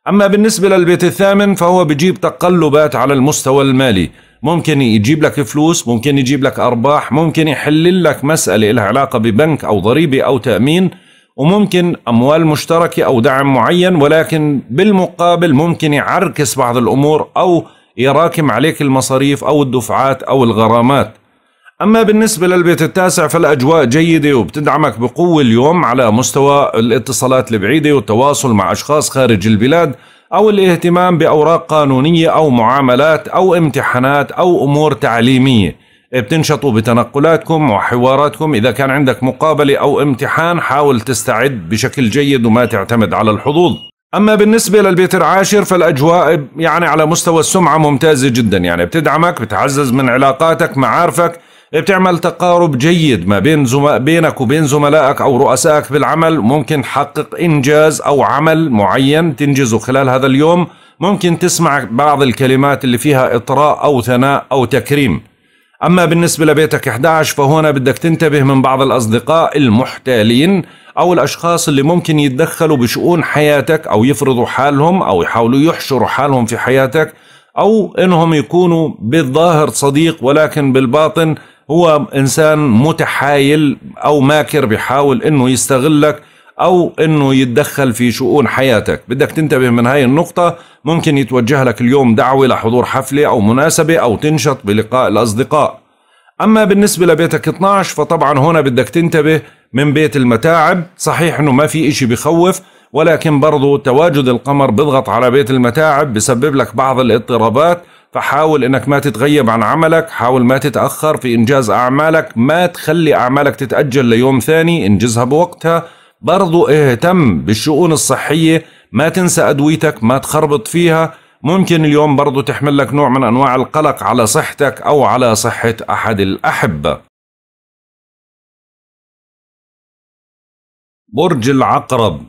[SPEAKER 1] أما بالنسبة للبيت الثامن فهو بجيب تقلبات على المستوى المالي ممكن يجيب لك فلوس ممكن يجيب لك أرباح ممكن يحلل لك مسألة لها علاقة ببنك أو ضريبة أو تأمين وممكن اموال مشتركه او دعم معين ولكن بالمقابل ممكن يعركس بعض الامور او يراكم عليك المصاريف او الدفعات او الغرامات. اما بالنسبه للبيت التاسع فالاجواء جيده وبتدعمك بقوه اليوم على مستوى الاتصالات البعيده والتواصل مع اشخاص خارج البلاد او الاهتمام باوراق قانونيه او معاملات او امتحانات او امور تعليميه. بتنشطوا بتنقلاتكم وحواراتكم إذا كان عندك مقابلة أو امتحان حاول تستعد بشكل جيد وما تعتمد على الحظوظ أما بالنسبة للبيت العاشر فالأجواء يعني على مستوى السمعة ممتازة جدا يعني بتدعمك بتعزز من علاقاتك معارفك بتعمل تقارب جيد ما بين زم... بينك وبين زملائك او رؤسائك بالعمل ممكن تحقق انجاز او عمل معين تنجزه خلال هذا اليوم ممكن تسمع بعض الكلمات اللي فيها اطراء او ثناء او تكريم أما بالنسبة لبيتك 11 فهنا بدك تنتبه من بعض الأصدقاء المحتالين أو الأشخاص اللي ممكن يتدخلوا بشؤون حياتك أو يفرضوا حالهم أو يحاولوا يحشروا حالهم في حياتك أو إنهم يكونوا بالظاهر صديق ولكن بالباطن هو إنسان متحايل أو ماكر بيحاول إنه يستغلك او انه يتدخل في شؤون حياتك بدك تنتبه من هاي النقطة ممكن يتوجه لك اليوم دعوة لحضور حفلة او مناسبة او تنشط بلقاء الاصدقاء اما بالنسبة لبيتك 12 فطبعا هنا بدك تنتبه من بيت المتاعب صحيح انه ما في اشي بخوف ولكن برضو تواجد القمر بضغط على بيت المتاعب بسبب لك بعض الاضطرابات فحاول انك ما تتغيب عن عملك حاول ما تتأخر في انجاز اعمالك ما تخلي اعمالك تتأجل ليوم ثاني انجزها بوقتها برضو اهتم بالشؤون الصحية ما تنسى أدويتك ما تخربط فيها ممكن اليوم برضو تحمل لك نوع من أنواع القلق على صحتك أو على
[SPEAKER 3] صحة أحد الأحبة
[SPEAKER 2] برج العقرب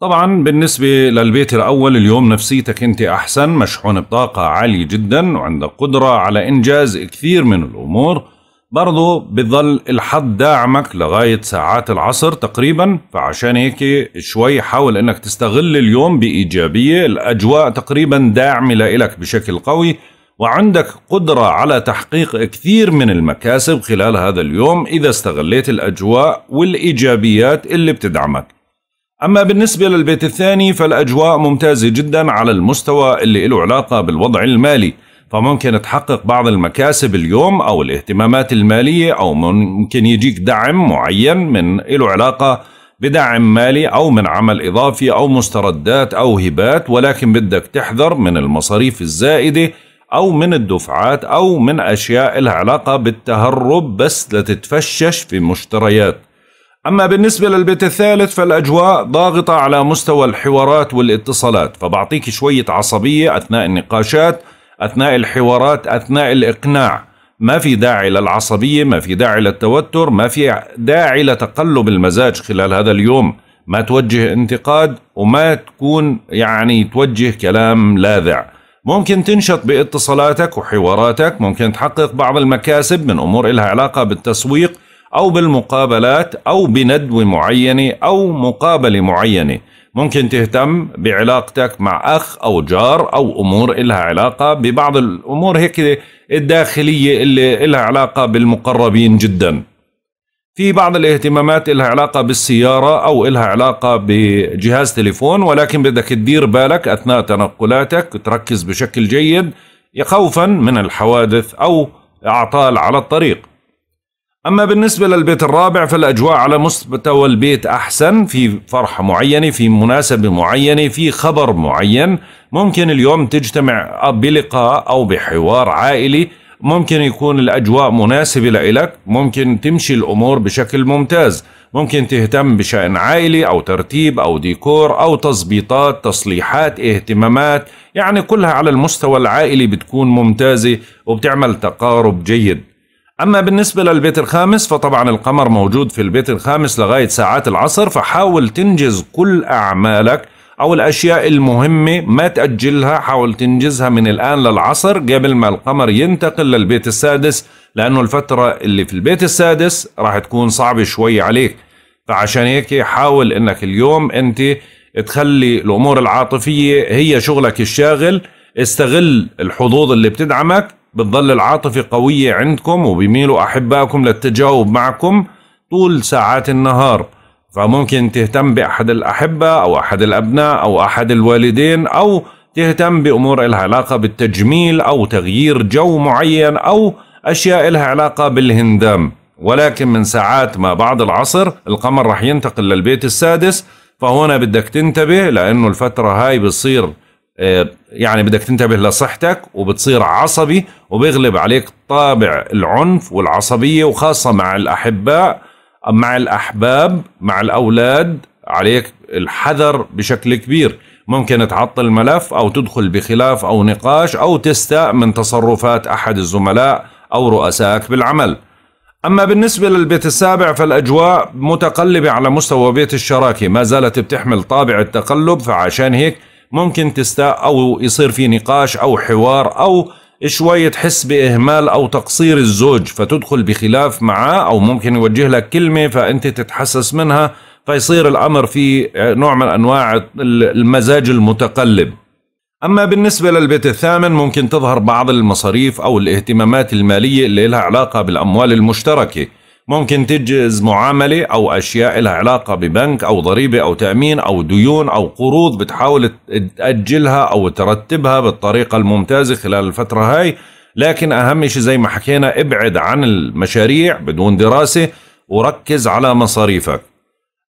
[SPEAKER 2] طبعا بالنسبة للبيت الأول اليوم نفسيتك أنت أحسن مشحون
[SPEAKER 1] بطاقة عالية جدا وعندك قدرة على إنجاز كثير من الأمور برضه بتظل الحد داعمك لغاية ساعات العصر تقريبا فعشان هيك شوي حاول انك تستغل اليوم بإيجابية الأجواء تقريبا داعمة لك بشكل قوي وعندك قدرة على تحقيق كثير من المكاسب خلال هذا اليوم إذا استغليت الأجواء والإيجابيات اللي بتدعمك أما بالنسبة للبيت الثاني فالأجواء ممتازة جدا على المستوى اللي له علاقة بالوضع المالي فممكن تحقق بعض المكاسب اليوم أو الاهتمامات المالية أو ممكن يجيك دعم معين من له علاقة بدعم مالي أو من عمل إضافي أو مستردات أو هبات ولكن بدك تحذر من المصاريف الزائدة أو من الدفعات أو من أشياء لها علاقة بالتهرب بس لتتفشش في مشتريات أما بالنسبة للبيت الثالث فالأجواء ضاغطة على مستوى الحوارات والاتصالات فبعطيك شوية عصبية أثناء النقاشات اثناء الحوارات اثناء الاقناع ما في داعي للعصبيه ما في داعي للتوتر ما في داعي لتقلب المزاج خلال هذا اليوم ما توجه انتقاد وما تكون يعني توجه كلام لاذع ممكن تنشط باتصالاتك وحواراتك ممكن تحقق بعض المكاسب من أمور إلها علاقة بالتسويق أو بالمقابلات أو بندوة معينة أو مقابلة معينة ممكن تهتم بعلاقتك مع أخ أو جار أو أمور إلها علاقة ببعض الأمور هيك الداخلية اللي إلها علاقة بالمقربين جدا في بعض الاهتمامات إلها علاقة بالسيارة أو إلها علاقة بجهاز تليفون ولكن بدك تدير بالك أثناء تنقلاتك تركز بشكل جيد خوفا من الحوادث أو أعطال على الطريق أما بالنسبة للبيت الرابع فالأجواء على مستوى البيت أحسن في فرحة معينة في مناسبة معينة في خبر معين ممكن اليوم تجتمع بلقاء أو بحوار عائلي ممكن يكون الأجواء مناسبة لإلك ممكن تمشي الأمور بشكل ممتاز ممكن تهتم بشأن عائلي أو ترتيب أو ديكور أو تظبيطات تصليحات اهتمامات يعني كلها على المستوى العائلي بتكون ممتازة وبتعمل تقارب جيد أما بالنسبة للبيت الخامس فطبعا القمر موجود في البيت الخامس لغاية ساعات العصر فحاول تنجز كل أعمالك أو الأشياء المهمة ما تأجلها حاول تنجزها من الآن للعصر قبل ما القمر ينتقل للبيت السادس لأنه الفترة اللي في البيت السادس راح تكون صعبة شوي عليك فعشان هيك حاول أنك اليوم أنت تخلي الأمور العاطفية هي شغلك الشاغل استغل الحظوظ اللي بتدعمك بتضل العاطفة قوية عندكم وبيميلوا أحبائكم للتجاوب معكم طول ساعات النهار فممكن تهتم بأحد الأحبة أو أحد الأبناء أو أحد الوالدين أو تهتم بأمور إلها علاقة بالتجميل أو تغيير جو معين أو أشياء إلها علاقة بالهندام ولكن من ساعات ما بعد العصر القمر رح ينتقل للبيت السادس فهنا بدك تنتبه لأنه الفترة هاي بصير يعني بدك تنتبه لصحتك وبتصير عصبي وبيغلب عليك طابع العنف والعصبية وخاصة مع الأحباء مع الأحباب مع الأولاد عليك الحذر بشكل كبير ممكن تعطل الملف أو تدخل بخلاف أو نقاش أو تستاء من تصرفات أحد الزملاء أو رؤسائك بالعمل أما بالنسبة للبيت السابع فالأجواء متقلبة على مستوى بيت الشراكة ما زالت بتحمل طابع التقلب فعشان هيك ممكن تستاء او يصير في نقاش او حوار او شوي تحس باهمال او تقصير الزوج فتدخل بخلاف معاه او ممكن يوجه لك كلمه فانت تتحسس منها فيصير الامر في نوع من انواع المزاج المتقلب. اما بالنسبه للبيت الثامن ممكن تظهر بعض المصاريف او الاهتمامات الماليه اللي لها علاقه بالاموال المشتركه. ممكن تجز معاملة أو أشياء لها علاقة ببنك أو ضريبة أو تأمين أو ديون أو قروض بتحاول تأجلها أو ترتبها بالطريقة الممتازة خلال الفترة هاي لكن أهم شيء زي ما حكينا ابعد عن المشاريع بدون دراسة وركز على مصاريفك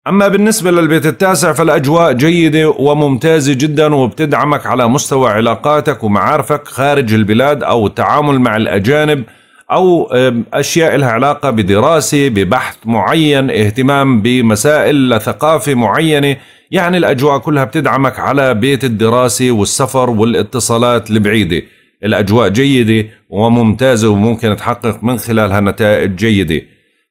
[SPEAKER 1] أما بالنسبة للبيت التاسع فالأجواء جيدة وممتازة جدا وبتدعمك على مستوى علاقاتك ومعارفك خارج البلاد أو التعامل مع الأجانب أو أشياء لها علاقة بدراسة ببحث معين اهتمام بمسائل ثقافة معينة يعني الأجواء كلها بتدعمك على بيت الدراسة والسفر والاتصالات البعيدة الأجواء جيدة وممتازة وممكن تحقق من خلالها نتائج جيدة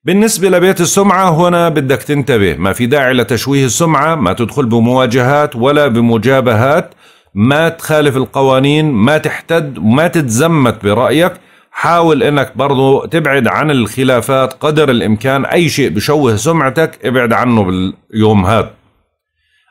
[SPEAKER 1] بالنسبة لبيت السمعة هنا بدك تنتبه ما في داعي لتشويه السمعة ما تدخل بمواجهات ولا بمجابهات ما تخالف القوانين ما تحتد ما تتزمت برأيك حاول انك برضو تبعد عن الخلافات قدر الامكان اي شيء بشوه سمعتك ابعد عنه باليوم هذا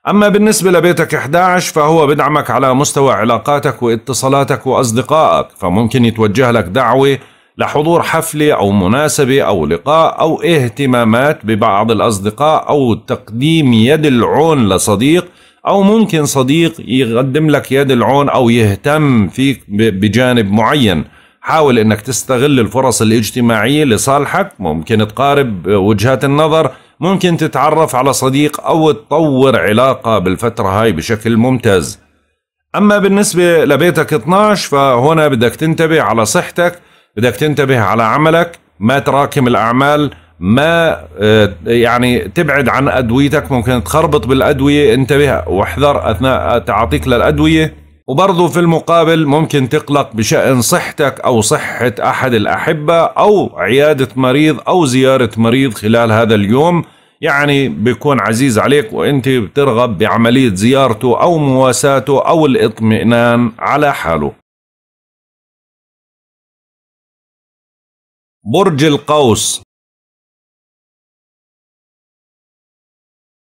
[SPEAKER 1] اما بالنسبة لبيتك 11 فهو بدعمك على مستوى علاقاتك واتصالاتك واصدقائك فممكن يتوجه لك دعوة لحضور حفلة او مناسبة او لقاء او اهتمامات ببعض الاصدقاء او تقديم يد العون لصديق او ممكن صديق يقدم لك يد العون او يهتم فيك بجانب معين حاول انك تستغل الفرص الاجتماعية لصالحك ممكن تقارب وجهات النظر ممكن تتعرف على صديق او تطور علاقة بالفترة هاي بشكل ممتاز اما بالنسبة لبيتك 12 فهنا بدك تنتبه على صحتك بدك تنتبه على عملك ما تراكم الاعمال ما آه، يعني تبعد عن ادويتك ممكن تخربط بالادويه انتبه واحذر اثناء تعاطيك للادويه وبرضه في المقابل ممكن تقلق بشأن صحتك أو صحة أحد الأحبة أو عيادة مريض أو زيارة مريض خلال هذا اليوم يعني بيكون عزيز عليك وانت
[SPEAKER 2] بترغب بعملية زيارته أو مواساته أو الاطمئنان على حاله برج القوس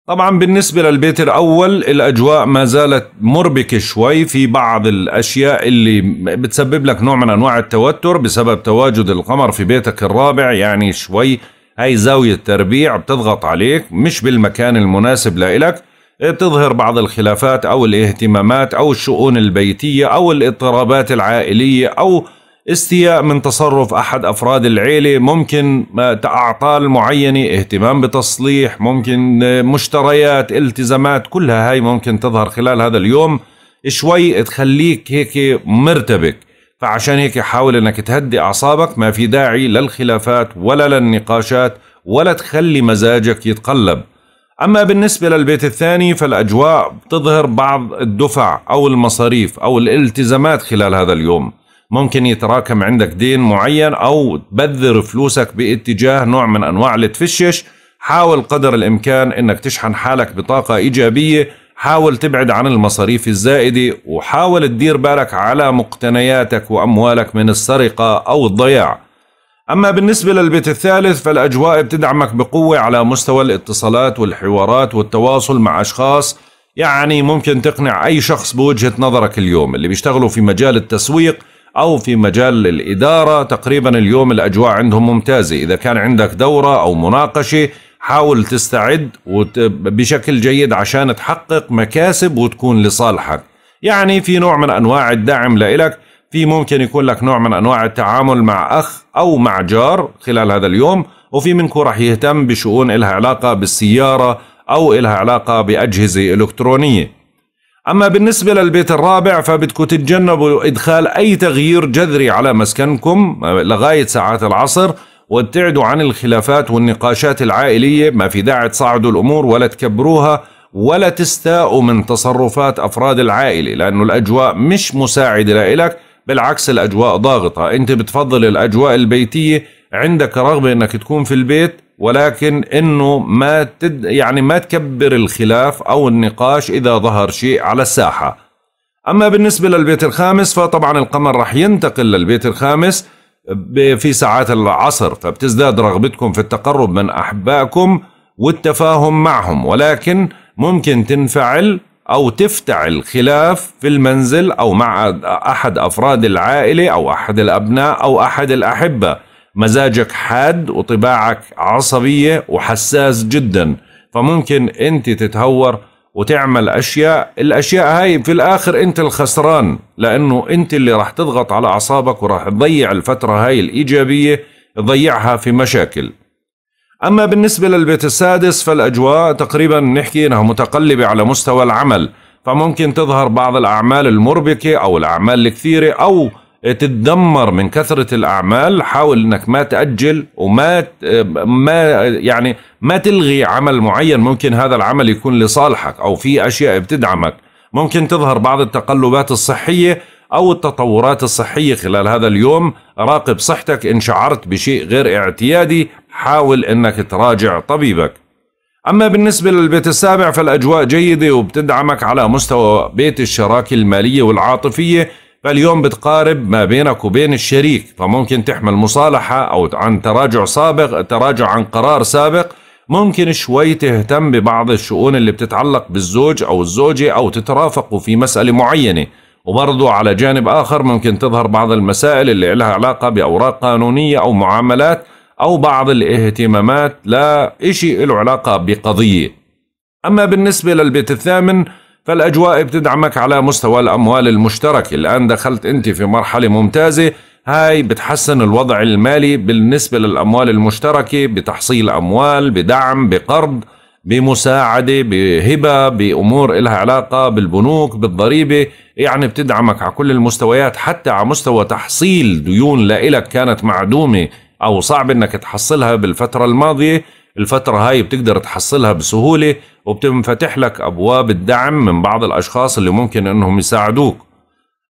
[SPEAKER 2] طبعا بالنسبة للبيت الأول الأجواء ما زالت مربكة شوي في بعض الأشياء اللي
[SPEAKER 1] بتسبب لك نوع من أنواع التوتر بسبب تواجد القمر في بيتك الرابع يعني شوي هاي زاوية تربيع بتضغط عليك مش بالمكان المناسب لإلك بتظهر بعض الخلافات أو الاهتمامات أو الشؤون البيتية أو الاضطرابات العائلية أو استياء من تصرف أحد أفراد العيلة ممكن آه، أعطال معينة اهتمام بتصليح ممكن آه، مشتريات التزامات كلها هاي ممكن تظهر خلال هذا اليوم شوي تخليك هيك مرتبك فعشان هيك حاول انك تهدي اعصابك ما في داعي للخلافات ولا للنقاشات ولا تخلي مزاجك يتقلب اما بالنسبه للبيت الثاني فالاجواء بتظهر بعض الدفع او المصاريف او الالتزامات خلال هذا اليوم ممكن يتراكم عندك دين معين او تبذر فلوسك باتجاه نوع من انواع التفشش حاول قدر الامكان انك تشحن حالك بطاقه ايجابيه حاول تبعد عن المصاريف الزائده وحاول تدير بالك على مقتنياتك واموالك من السرقه او الضياع اما بالنسبه للبيت الثالث فالاجواء بتدعمك بقوه على مستوى الاتصالات والحوارات والتواصل مع اشخاص يعني ممكن تقنع اي شخص بوجهه نظرك اليوم اللي بيشتغلوا في مجال التسويق أو في مجال الإدارة تقريبا اليوم الأجواء عندهم ممتازة إذا كان عندك دورة أو مناقشة حاول تستعد بشكل جيد عشان تحقق مكاسب وتكون لصالحك يعني في نوع من أنواع الدعم لإلك في ممكن يكون لك نوع من أنواع التعامل مع أخ أو مع جار خلال هذا اليوم وفي منكم رح يهتم بشؤون إلها علاقة بالسيارة أو إلها علاقة بأجهزة إلكترونية أما بالنسبة للبيت الرابع فبدكم تتجنبوا إدخال أي تغيير جذري على مسكنكم لغاية ساعات العصر وابتعدوا عن الخلافات والنقاشات العائلية ما في داعي تصعدوا الأمور ولا تكبروها ولا تستاءوا من تصرفات أفراد العائلة لأنه الأجواء مش مساعدة لإلك بالعكس الأجواء ضاغطة أنت بتفضل الأجواء البيتية عندك رغبة أنك تكون في البيت ولكن انه ما تد يعني ما تكبر الخلاف او النقاش اذا ظهر شيء على الساحه. اما بالنسبه للبيت الخامس فطبعا القمر راح ينتقل للبيت الخامس في ساعات العصر فبتزداد رغبتكم في التقرب من احبائكم والتفاهم معهم ولكن ممكن تنفعل او تفتعل خلاف في المنزل او مع احد افراد العائله او احد الابناء او احد الاحبه مزاجك حاد وطباعك عصبية وحساس جدا فممكن أنت تتهور وتعمل أشياء الأشياء هاي في الآخر أنت الخسران لأنه أنت اللي راح تضغط على أعصابك وراح تضيع الفترة هاي الإيجابية تضيعها في مشاكل أما بالنسبة للبيت السادس فالأجواء تقريبا نحكي أنها متقلبة على مستوى العمل فممكن تظهر بعض الأعمال المربكة أو الأعمال الكثيرة أو تتدمر من كثرة الأعمال حاول أنك ما تأجل وما ما يعني ما تلغي عمل معين ممكن هذا العمل يكون لصالحك أو في أشياء بتدعمك ممكن تظهر بعض التقلبات الصحية أو التطورات الصحية خلال هذا اليوم راقب صحتك إن شعرت بشيء غير اعتيادي حاول أنك تراجع طبيبك أما بالنسبة للبيت السابع فالأجواء جيدة وبتدعمك على مستوى بيت الشراكة المالية والعاطفية فاليوم بتقارب ما بينك وبين الشريك فممكن تحمل مصالحة أو عن تراجع سابق تراجع عن قرار سابق ممكن شوي تهتم ببعض الشؤون اللي بتتعلق بالزوج أو الزوجة أو تترافقوا في مسألة معينة وبرضه على جانب آخر ممكن تظهر بعض المسائل اللي لها علاقة بأوراق قانونية أو معاملات أو بعض الاهتمامات لا إشي له علاقة بقضية أما بالنسبة للبيت الثامن فالأجواء بتدعمك على مستوى الأموال المشتركة الآن دخلت أنت في مرحلة ممتازة هاي بتحسن الوضع المالي بالنسبة للأموال المشتركة بتحصيل أموال بدعم بقرض بمساعدة بهبة بأمور إلها علاقة بالبنوك بالضريبة يعني بتدعمك على كل المستويات حتى على مستوى تحصيل ديون لإلك كانت معدومة أو صعب أنك تحصلها بالفترة الماضية الفترة هاي بتقدر تحصلها بسهولة وبتنفتح لك أبواب الدعم من بعض الأشخاص اللي ممكن أنهم يساعدوك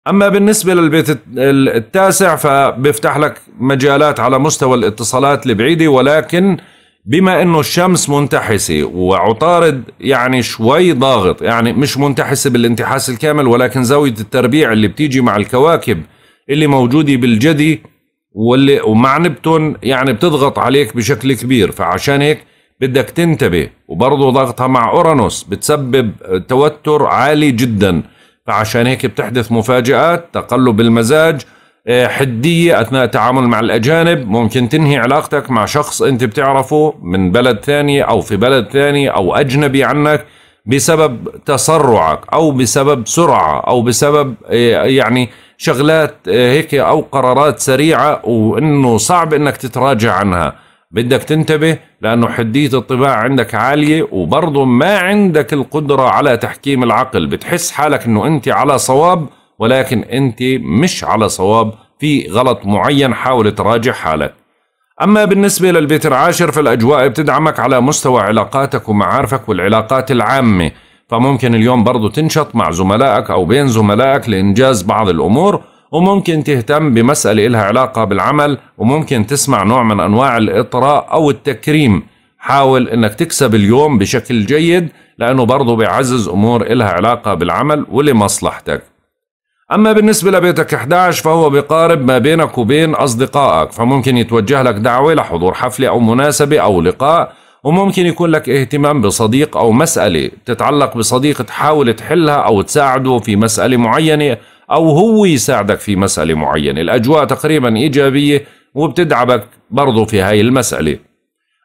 [SPEAKER 1] أما بالنسبة للبيت التاسع فبيفتح لك مجالات على مستوى الاتصالات البعيدة ولكن بما أنه الشمس منتحسة وعطارد يعني شوي ضاغط يعني مش منتحسة بالانتحاس الكامل ولكن زاوية التربيع اللي بتيجي مع الكواكب اللي موجودة بالجدي واللي ومع نبتون يعني بتضغط عليك بشكل كبير فعشان هيك بدك تنتبه وبرضه ضغطها مع اورانوس بتسبب توتر عالي جدا فعشان هيك بتحدث مفاجآت تقلب المزاج آه، حدية أثناء التعامل مع الأجانب ممكن تنهي علاقتك مع شخص أنت بتعرفه من بلد ثاني أو في بلد ثاني أو أجنبي عنك بسبب تسرعك أو بسبب سرعة أو بسبب آه، يعني شغلات آه، هيك او قرارات سريعه وانه صعب انك تتراجع عنها بدك تنتبه لانه حديه الطباع عندك عاليه وبرضه ما عندك القدره على تحكيم العقل بتحس حالك انه انت على صواب ولكن انت مش على صواب في غلط معين حاول تراجع حالك أما بالنسبة للبيت العاشر فالأجواء بتدعمك على مستوى علاقاتك ومعارفك والعلاقات العامة فممكن اليوم برضه تنشط مع زملائك أو بين زملائك لإنجاز بعض الأمور وممكن تهتم بمسألة إلها علاقة بالعمل وممكن تسمع نوع من أنواع الإطراء أو التكريم حاول أنك تكسب اليوم بشكل جيد لأنه برضه بيعزز أمور إلها علاقة بالعمل ولمصلحتك أما بالنسبة لبيتك 11 فهو بقارب ما بينك وبين أصدقائك فممكن يتوجه لك دعوة لحضور حفلة أو مناسبة أو لقاء وممكن يكون لك اهتمام بصديق أو مسألة تتعلق بصديق تحاول تحلها أو تساعده في مسألة معينة أو هو يساعدك في مسألة معينة الأجواء تقريبا إيجابية وبتدعبك برضو في هاي المسألة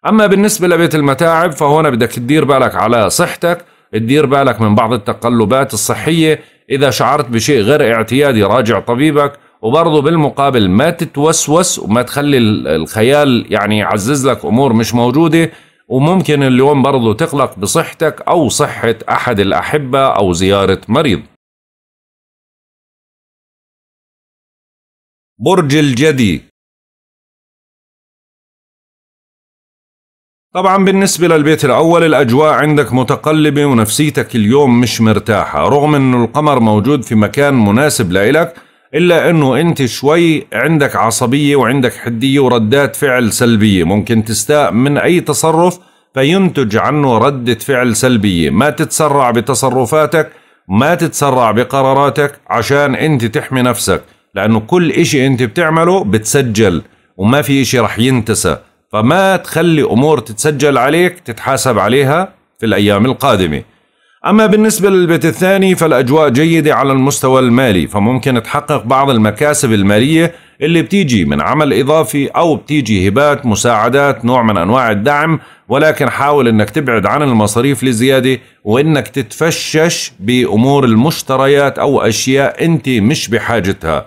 [SPEAKER 1] أما بالنسبة لبيت المتاعب فهون بدك تدير بالك على صحتك تدير بالك من بعض التقلبات الصحية إذا شعرت بشيء غير اعتيادي راجع طبيبك وبرضه بالمقابل ما تتوسوس وما تخلي الخيال يعني يعزز لك أمور مش موجودة وممكن اليوم برضو تقلق بصحتك أو صحة أحد
[SPEAKER 3] الأحبة أو زيارة مريض
[SPEAKER 2] برج الجدي طبعا بالنسبة للبيت الأول الأجواء عندك متقلبة ونفسيتك
[SPEAKER 1] اليوم مش مرتاحة رغم أنه القمر موجود في مكان مناسب لإلك الا انه انت شوي عندك عصبيه وعندك حديه وردات فعل سلبيه ممكن تستاء من اي تصرف فينتج عنه ردة فعل سلبية ما تتسرع بتصرفاتك ما تتسرع بقراراتك عشان انت تحمي نفسك لانه كل اشي انت بتعمله بتسجل وما في اشي رح ينتسى فما تخلي امور تتسجل عليك تتحاسب عليها في الايام القادمه أما بالنسبة للبيت الثاني فالأجواء جيدة على المستوى المالي فممكن تحقق بعض المكاسب المالية اللي بتيجي من عمل إضافي أو بتيجي هبات مساعدات نوع من أنواع الدعم ولكن حاول أنك تبعد عن المصاريف لزيادة وأنك تتفشش بأمور المشتريات أو أشياء أنت مش بحاجتها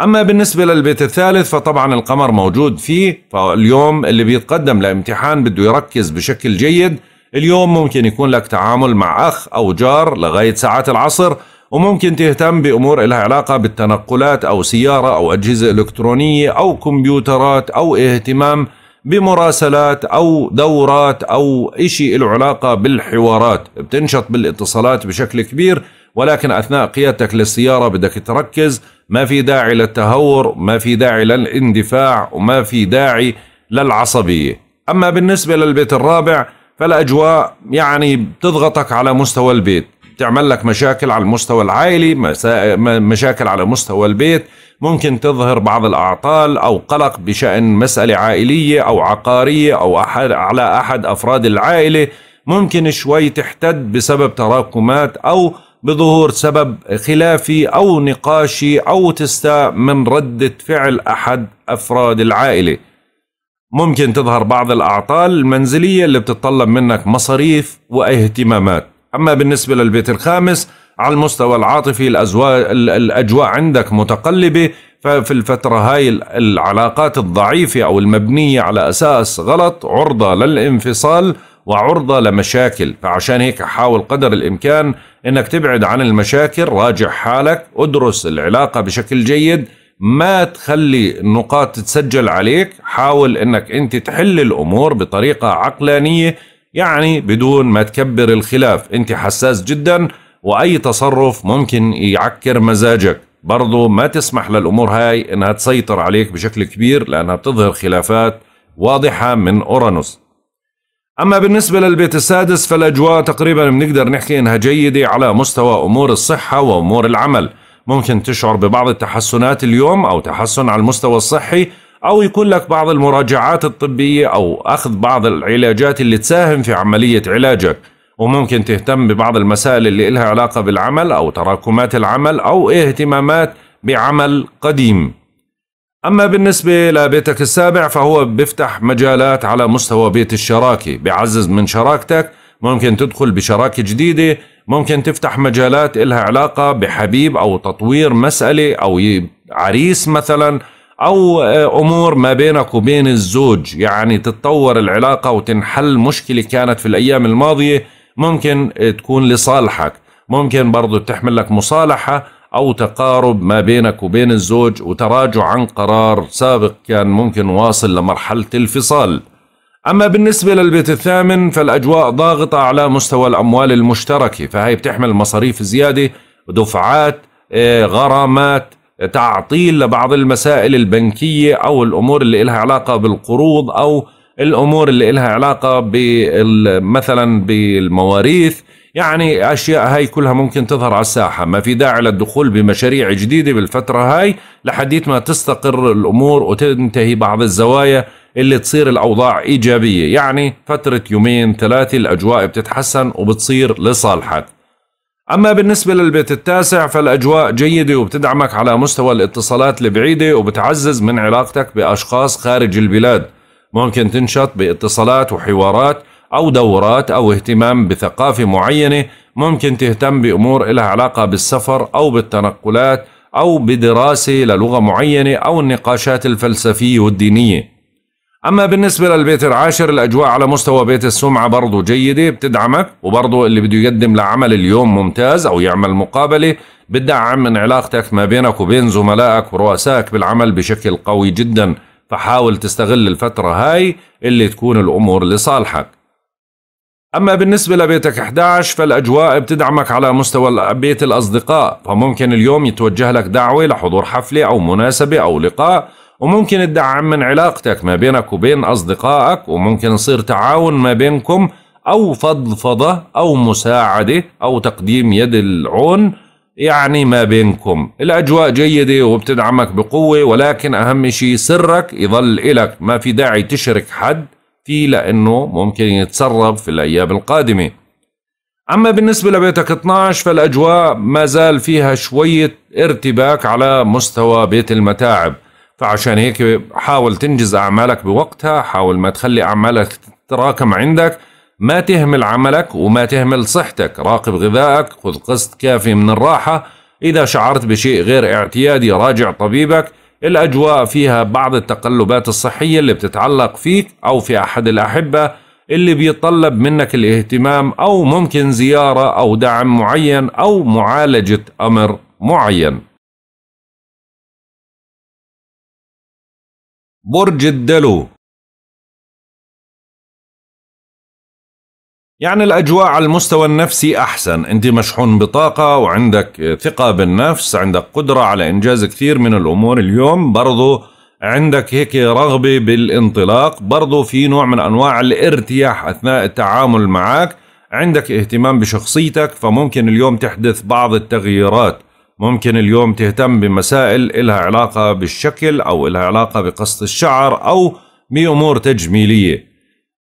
[SPEAKER 1] أما بالنسبة للبيت الثالث فطبعا القمر موجود فيه فاليوم اللي بيتقدم لامتحان بده يركز بشكل جيد اليوم ممكن يكون لك تعامل مع أخ أو جار لغاية ساعات العصر وممكن تهتم بأمور لها علاقة بالتنقلات أو سيارة أو أجهزة إلكترونية أو كمبيوترات أو اهتمام بمراسلات أو دورات أو إشي له علاقة بالحوارات بتنشط بالاتصالات بشكل كبير ولكن أثناء قيادتك للسيارة بدك تركز ما في داعي للتهور ما في داعي للاندفاع وما في داعي للعصبية أما بالنسبة للبيت الرابع فالاجواء يعني بتضغطك على مستوى البيت تعمل لك مشاكل على المستوى العائلي مشاكل على مستوى البيت ممكن تظهر بعض الأعطال أو قلق بشأن مسألة عائلية أو عقارية أو أحد على أحد أفراد العائلة ممكن شوي تحتد بسبب تراكمات أو بظهور سبب خلافي أو نقاشي أو تستاء من ردة فعل أحد أفراد العائلة ممكن تظهر بعض الأعطال المنزلية اللي بتتطلب منك مصاريف واهتمامات أما بالنسبة للبيت الخامس على المستوى العاطفي الأجواء عندك متقلبة ففي الفترة هاي العلاقات الضعيفة أو المبنية على أساس غلط عرضة للانفصال وعرضة لمشاكل فعشان هيك حاول قدر الإمكان أنك تبعد عن المشاكل راجع حالك ادرس العلاقة بشكل جيد ما تخلي النقاط تسجل عليك حاول انك انت تحل الامور بطريقة عقلانية يعني بدون ما تكبر الخلاف انت حساس جدا واي تصرف ممكن يعكر مزاجك برضو ما تسمح للامور هاي انها تسيطر عليك بشكل كبير لانها بتظهر خلافات واضحة من اورانوس أما بالنسبة للبيت السادس فالأجواء تقريبا بنقدر نحكي إنها جيدة على مستوى أمور الصحة وأمور العمل ممكن تشعر ببعض التحسنات اليوم أو تحسن على المستوى الصحي أو يكون لك بعض المراجعات الطبية أو أخذ بعض العلاجات اللي تساهم في عملية علاجك وممكن تهتم ببعض المسائل اللي إلها علاقة بالعمل أو تراكمات العمل أو اهتمامات بعمل قديم أما بالنسبة لبيتك السابع فهو بيفتح مجالات على مستوى بيت الشراكة بيعزز من شراكتك ممكن تدخل بشراكة جديدة ممكن تفتح مجالات إلها علاقة بحبيب أو تطوير مسألة أو عريس مثلا أو آه، أمور ما بينك وبين الزوج يعني تتطور العلاقة وتنحل مشكلة كانت في الأيام الماضية ممكن آه، تكون لصالحك ممكن برضو تحمل لك مصالحة أو تقارب ما بينك وبين الزوج وتراجع عن قرار سابق كان ممكن واصل لمرحلة الفصال أما بالنسبة للبيت الثامن فالأجواء ضاغطة على مستوى الأموال المشتركة فهي بتحمل مصاريف زيادة دفعات آه، غرامات تعطيل لبعض المسائل البنكية أو الأمور اللي إلها علاقة بالقروض أو الأمور اللي إلها علاقة مثلا بالمواريث يعني أشياء هاي كلها ممكن تظهر على الساحة ما في داعي للدخول بمشاريع جديدة بالفترة هاي لحديت ما تستقر الأمور وتنتهي بعض الزوايا اللي تصير الاوضاع ايجابيه يعني فتره يومين ثلاثه الاجواء بتتحسن وبتصير لصالحك اما بالنسبه للبيت التاسع فالاجواء جيده وبتدعمك على مستوى الاتصالات البعيده وبتعزز من علاقتك باشخاص خارج البلاد ممكن تنشط باتصالات وحوارات أو دورات أو اهتمام بثقافة معينة ممكن تهتم بأمور لها علاقة بالسفر أو بالتنقلات أو بدراسة للغة معينة أو النقاشات الفلسفية والدينية أما بالنسبة للبيت العاشر الأجواء على مستوى بيت السمعة برضو جيدة بتدعمك وبرضو اللي بده يقدم لعمل اليوم ممتاز أو يعمل مقابلة بتدعم من علاقتك ما بينك وبين زملائك ورؤسائك بالعمل بشكل قوي جدا فحاول تستغل الفترة هاي اللي تكون الأمور لصالحك أما بالنسبة لبيتك 11 فالأجواء بتدعمك على مستوى بيت الأصدقاء فممكن اليوم يتوجه لك دعوة لحضور حفلة أو مناسبة أو لقاء وممكن تدعم من علاقتك ما بينك وبين أصدقائك وممكن يصير تعاون ما بينكم أو فضفضة أو مساعدة أو تقديم يد العون يعني ما بينكم الأجواء جيدة وبتدعمك بقوة ولكن أهم شيء سرك يظل إلك ما في داعي تشرك حد فيه لأنه ممكن يتسرب في الأيام القادمة أما بالنسبة لبيتك 12 فالأجواء ما زال فيها شوية ارتباك على مستوى بيت المتاعب فعشان هيك حاول تنجز أعمالك بوقتها حاول ما تخلي أعمالك تتراكم عندك ما تهمل عملك وما تهمل صحتك راقب غذائك خذ قسط كافي من الراحة إذا شعرت بشيء غير اعتيادي راجع طبيبك الأجواء فيها بعض التقلبات الصحية اللي بتتعلق فيك أو في أحد الأحبة اللي بيطلب منك الاهتمام أو ممكن زيارة أو دعم
[SPEAKER 3] معين أو معالجة أمر معين برج الدلو يعني الأجواء على المستوى النفسي أحسن أنت
[SPEAKER 1] مشحون بطاقة وعندك ثقة بالنفس عندك قدرة على إنجاز كثير من الأمور اليوم برضو عندك هيك رغبة بالانطلاق برضو في نوع من أنواع الارتياح أثناء التعامل معك عندك اهتمام بشخصيتك فممكن اليوم تحدث بعض التغييرات ممكن اليوم تهتم بمسائل إلها علاقة بالشكل أو إلها علاقة بقصة الشعر أو بأمور تجميلية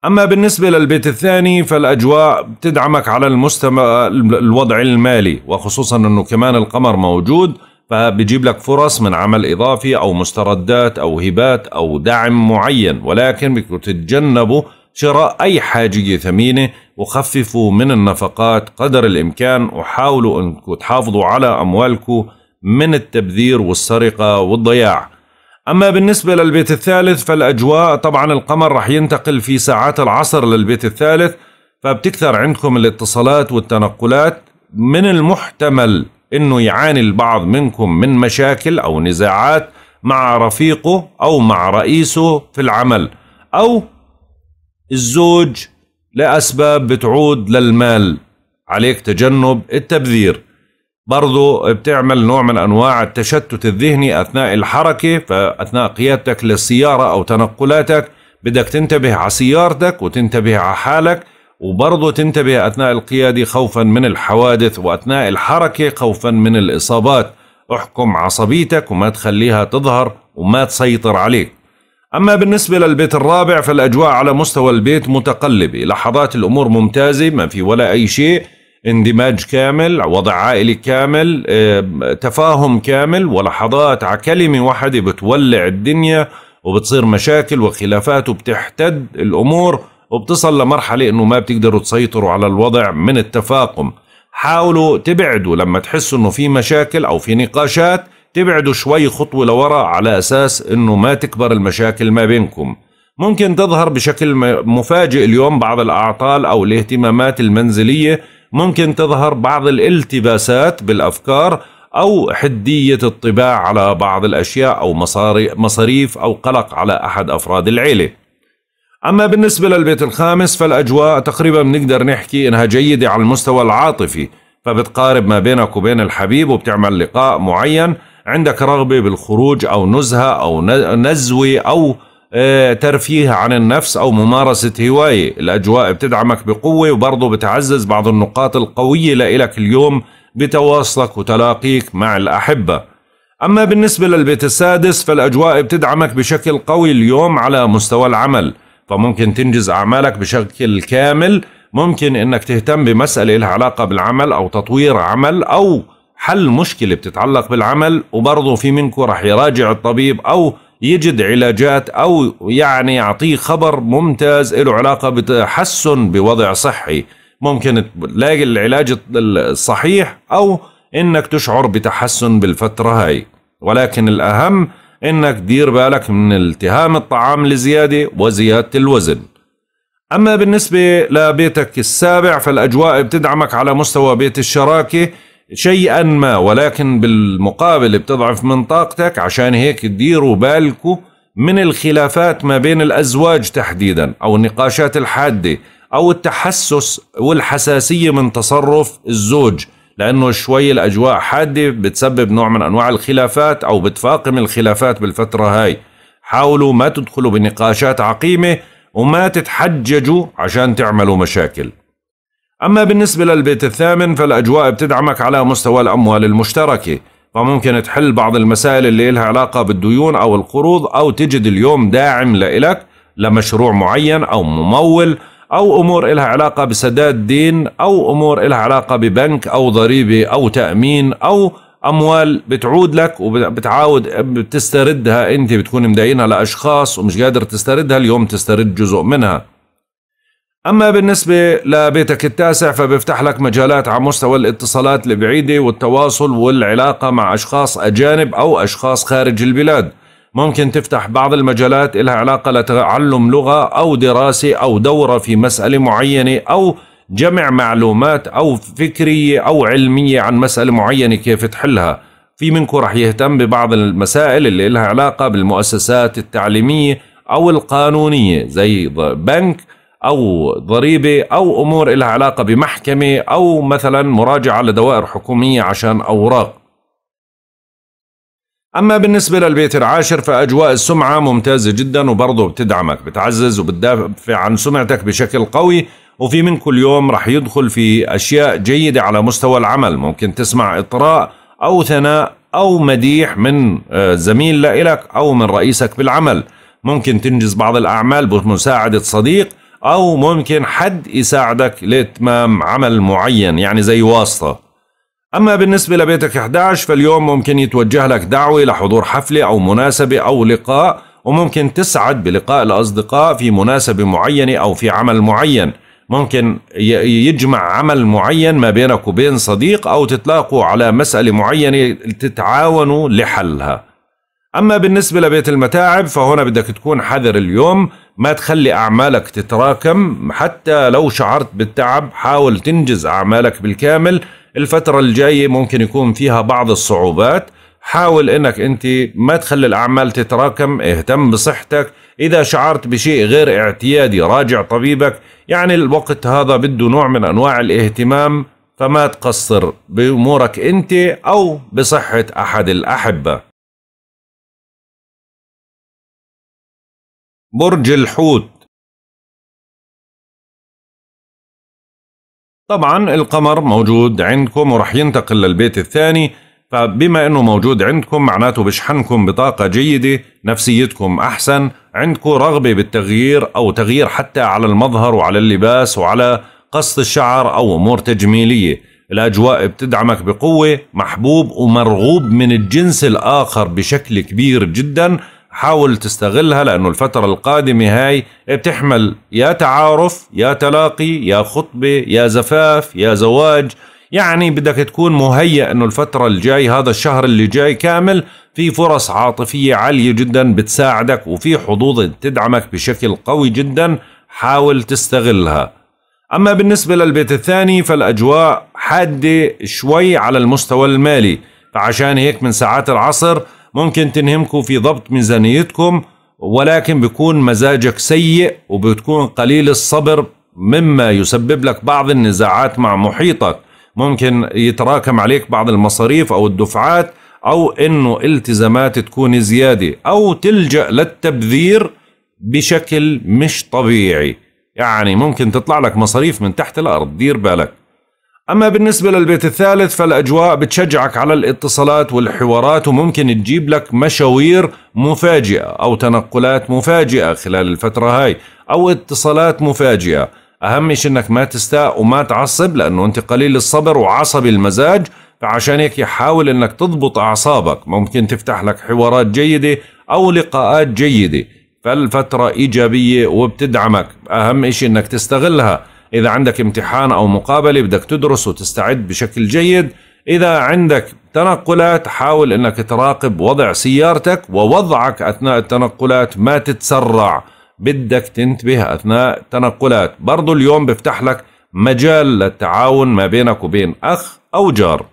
[SPEAKER 1] أما بالنسبة للبيت الثاني فالأجواء بتدعمك على المستمع الوضع المالي وخصوصا أنه كمان القمر موجود فبيجيب لك فرص من عمل إضافي أو مستردات أو هبات أو دعم معين ولكن بدكم تتجنبوا شراء أي حاجية ثمينة وخففوا من النفقات قدر الإمكان وحاولوا أنكم تحافظوا على أموالكم من التبذير والسرقة والضياع أما بالنسبة للبيت الثالث فالأجواء طبعا القمر رح ينتقل في ساعات العصر للبيت الثالث فبتكثر عندكم الاتصالات والتنقلات من المحتمل أنه يعاني البعض منكم من مشاكل أو نزاعات مع رفيقه أو مع رئيسه في العمل أو الزوج لأسباب بتعود للمال عليك تجنب التبذير برضو بتعمل نوع من أنواع التشتت الذهني أثناء الحركة فأثناء قيادتك للسيارة أو تنقلاتك بدك تنتبه على سيارتك وتنتبه على حالك وبرضو تنتبه أثناء القيادة خوفا من الحوادث وأثناء الحركة خوفا من الإصابات احكم عصبيتك وما تخليها تظهر وما تسيطر عليك أما بالنسبة للبيت الرابع فالأجواء على مستوى البيت متقلبة لحظات الأمور ممتازة ما في ولا أي شيء اندماج كامل وضع عائلي كامل تفاهم كامل ولحظات على كلمة واحدة بتولع الدنيا وبتصير مشاكل وخلافات وبتحتد الأمور وبتصل لمرحلة أنه ما بتقدروا تسيطروا على الوضع من التفاقم حاولوا تبعدوا لما تحسوا أنه في مشاكل أو في نقاشات تبعدوا شوي خطوة لورا على أساس أنه ما تكبر المشاكل ما بينكم ممكن تظهر بشكل مفاجئ اليوم بعض الأعطال أو الاهتمامات المنزلية ممكن تظهر بعض الالتباسات بالأفكار أو حدية الطباع على بعض الأشياء أو مصاريف أو قلق على أحد أفراد العيلة أما بالنسبة للبيت الخامس فالأجواء تقريبا بنقدر نحكي إنها جيدة على المستوى العاطفي فبتقارب ما بينك وبين الحبيب وبتعمل لقاء معين عندك رغبة بالخروج أو نزهة أو نزوة أو آه، ترفيه عن النفس أو ممارسة هواية الأجواء بتدعمك بقوة وبرضه بتعزز بعض النقاط القوية لإلك اليوم بتواصلك وتلاقيك مع الأحبة أما بالنسبة للبيت السادس فالأجواء بتدعمك بشكل قوي اليوم على مستوى العمل فممكن تنجز أعمالك بشكل كامل ممكن أنك تهتم بمسألة لها علاقة بالعمل أو تطوير عمل أو حل مشكلة بتتعلق بالعمل وبرضه في منكم رح يراجع الطبيب أو يجد علاجات أو يعني يعطيه خبر ممتاز له علاقة بتحسن بوضع صحي ممكن تلاقي العلاج الصحيح أو إنك تشعر بتحسن بالفترة هاي ولكن الأهم إنك دير بالك من التهام الطعام لزيادة وزيادة الوزن أما بالنسبة لبيتك السابع فالأجواء بتدعمك على مستوى بيت الشراكة شيئا ما ولكن بالمقابل بتضعف من طاقتك عشان هيك ديروا بالكم من الخلافات ما بين الأزواج تحديدا أو النقاشات الحادة أو التحسس والحساسية من تصرف الزوج لأنه شوي الأجواء حادة بتسبب نوع من أنواع الخلافات أو بتفاقم الخلافات بالفترة هاي حاولوا ما تدخلوا بنقاشات عقيمة وما تتحججوا عشان تعملوا مشاكل أما بالنسبة للبيت الثامن فالأجواء بتدعمك على مستوى الأموال المشتركة فممكن تحل بعض المسائل اللي لها علاقة بالديون أو القروض أو تجد اليوم داعم لإلك لمشروع معين أو ممول أو أمور لها علاقة بسداد دين أو أمور لها علاقة ببنك أو ضريبة أو تأمين أو أموال بتعود لك وبتعاود بتستردها أنت بتكون مداينها لأشخاص ومش قادر تستردها اليوم تسترد جزء منها أما بالنسبة لبيتك التاسع فبيفتح لك مجالات على مستوى الاتصالات البعيدة والتواصل والعلاقة مع أشخاص أجانب أو أشخاص خارج البلاد ممكن تفتح بعض المجالات لها علاقة لتعلم لغة أو دراسة أو دورة في مسألة معينة أو جمع معلومات أو فكرية أو علمية عن مسألة معينة كيف تحلها في منكم رح يهتم ببعض المسائل اللي لها علاقة بالمؤسسات التعليمية أو القانونية زي بنك او ضريبه او امور لها علاقه بمحكمه او مثلا مراجعه لدوائر حكوميه عشان اوراق. اما بالنسبه للبيت العاشر فاجواء السمعه ممتازه جدا وبرضه بتدعمك بتعزز وبتدافع عن سمعتك بشكل قوي وفي من كل يوم رح يدخل في اشياء جيده على مستوى العمل ممكن تسمع اطراء او ثناء او مديح من آه، زميل لك او من رئيسك بالعمل ممكن تنجز بعض الاعمال بمساعده صديق أو ممكن حد يساعدك لإتمام عمل معين يعني زي واسطة أما بالنسبة لبيتك 11 فاليوم ممكن يتوجه لك دعوة لحضور حفلة أو مناسبة أو لقاء وممكن تسعد بلقاء الأصدقاء في مناسبة معينة أو في عمل معين ممكن يجمع عمل معين ما بينك وبين صديق أو تتلاقوا على مسألة معينة تتعاونوا لحلها أما بالنسبة لبيت المتاعب فهنا بدك تكون حذر اليوم ما تخلي أعمالك تتراكم حتى لو شعرت بالتعب حاول تنجز أعمالك بالكامل الفترة الجاية ممكن يكون فيها بعض الصعوبات حاول انك انت ما تخلي الاعمال تتراكم اهتم بصحتك اذا شعرت بشيء غير اعتيادي راجع طبيبك يعني الوقت هذا بده نوع من انواع الاهتمام فما تقصر
[SPEAKER 2] بامورك انت او بصحه احد الاحبه برج الحوت
[SPEAKER 3] طبعا القمر موجود عندكم
[SPEAKER 1] ورح ينتقل للبيت الثاني فبما انه موجود عندكم معناته بشحنكم بطاقة جيدة نفسيتكم احسن عندكم رغبة بالتغيير او تغيير حتى على المظهر وعلى اللباس وعلى قص الشعر او امور تجميلية الاجواء بتدعمك بقوة محبوب ومرغوب من الجنس الاخر بشكل كبير جدا حاول تستغلها لأنه الفترة القادمة هاي بتحمل يا تعارف يا تلاقي يا خطبة يا زفاف يا زواج يعني بدك تكون مهيأ أنه الفترة الجاي هذا الشهر اللي جاي كامل في فرص عاطفية عالية جدا بتساعدك وفي حظوظ تدعمك بشكل قوي جدا حاول تستغلها أما بالنسبة للبيت الثاني فالأجواء حادة شوي على المستوى المالي فعشان هيك من ساعات العصر ممكن تنهمكم في ضبط ميزانيتكم ولكن بيكون مزاجك سيء وبتكون قليل الصبر مما يسبب لك بعض النزاعات مع محيطك ممكن يتراكم عليك بعض المصاريف أو الدفعات أو أنه التزامات تكون زيادة أو تلجأ للتبذير بشكل مش طبيعي يعني ممكن تطلع لك مصاريف من تحت الأرض دير بالك أما بالنسبة للبيت الثالث فالأجواء بتشجعك على الاتصالات والحوارات وممكن تجيب لك مشاوير مفاجئة أو تنقلات مفاجئة خلال الفترة هاي أو اتصالات مفاجئة أهم شيء إنك ما تستاء وما تعصب لأنه أنت قليل الصبر وعصبي المزاج فعشان هيك حاول إنك تضبط أعصابك ممكن تفتح لك حوارات جيدة أو لقاءات جيدة فالفترة إيجابية وبتدعمك أهم شيء إنك تستغلها إذا عندك امتحان أو مقابلة بدك تدرس وتستعد بشكل جيد إذا عندك تنقلات حاول أنك تراقب وضع سيارتك ووضعك أثناء التنقلات ما تتسرع بدك تنتبه أثناء التنقلات برضو اليوم بفتح لك مجال للتعاون ما بينك وبين أخ أو جار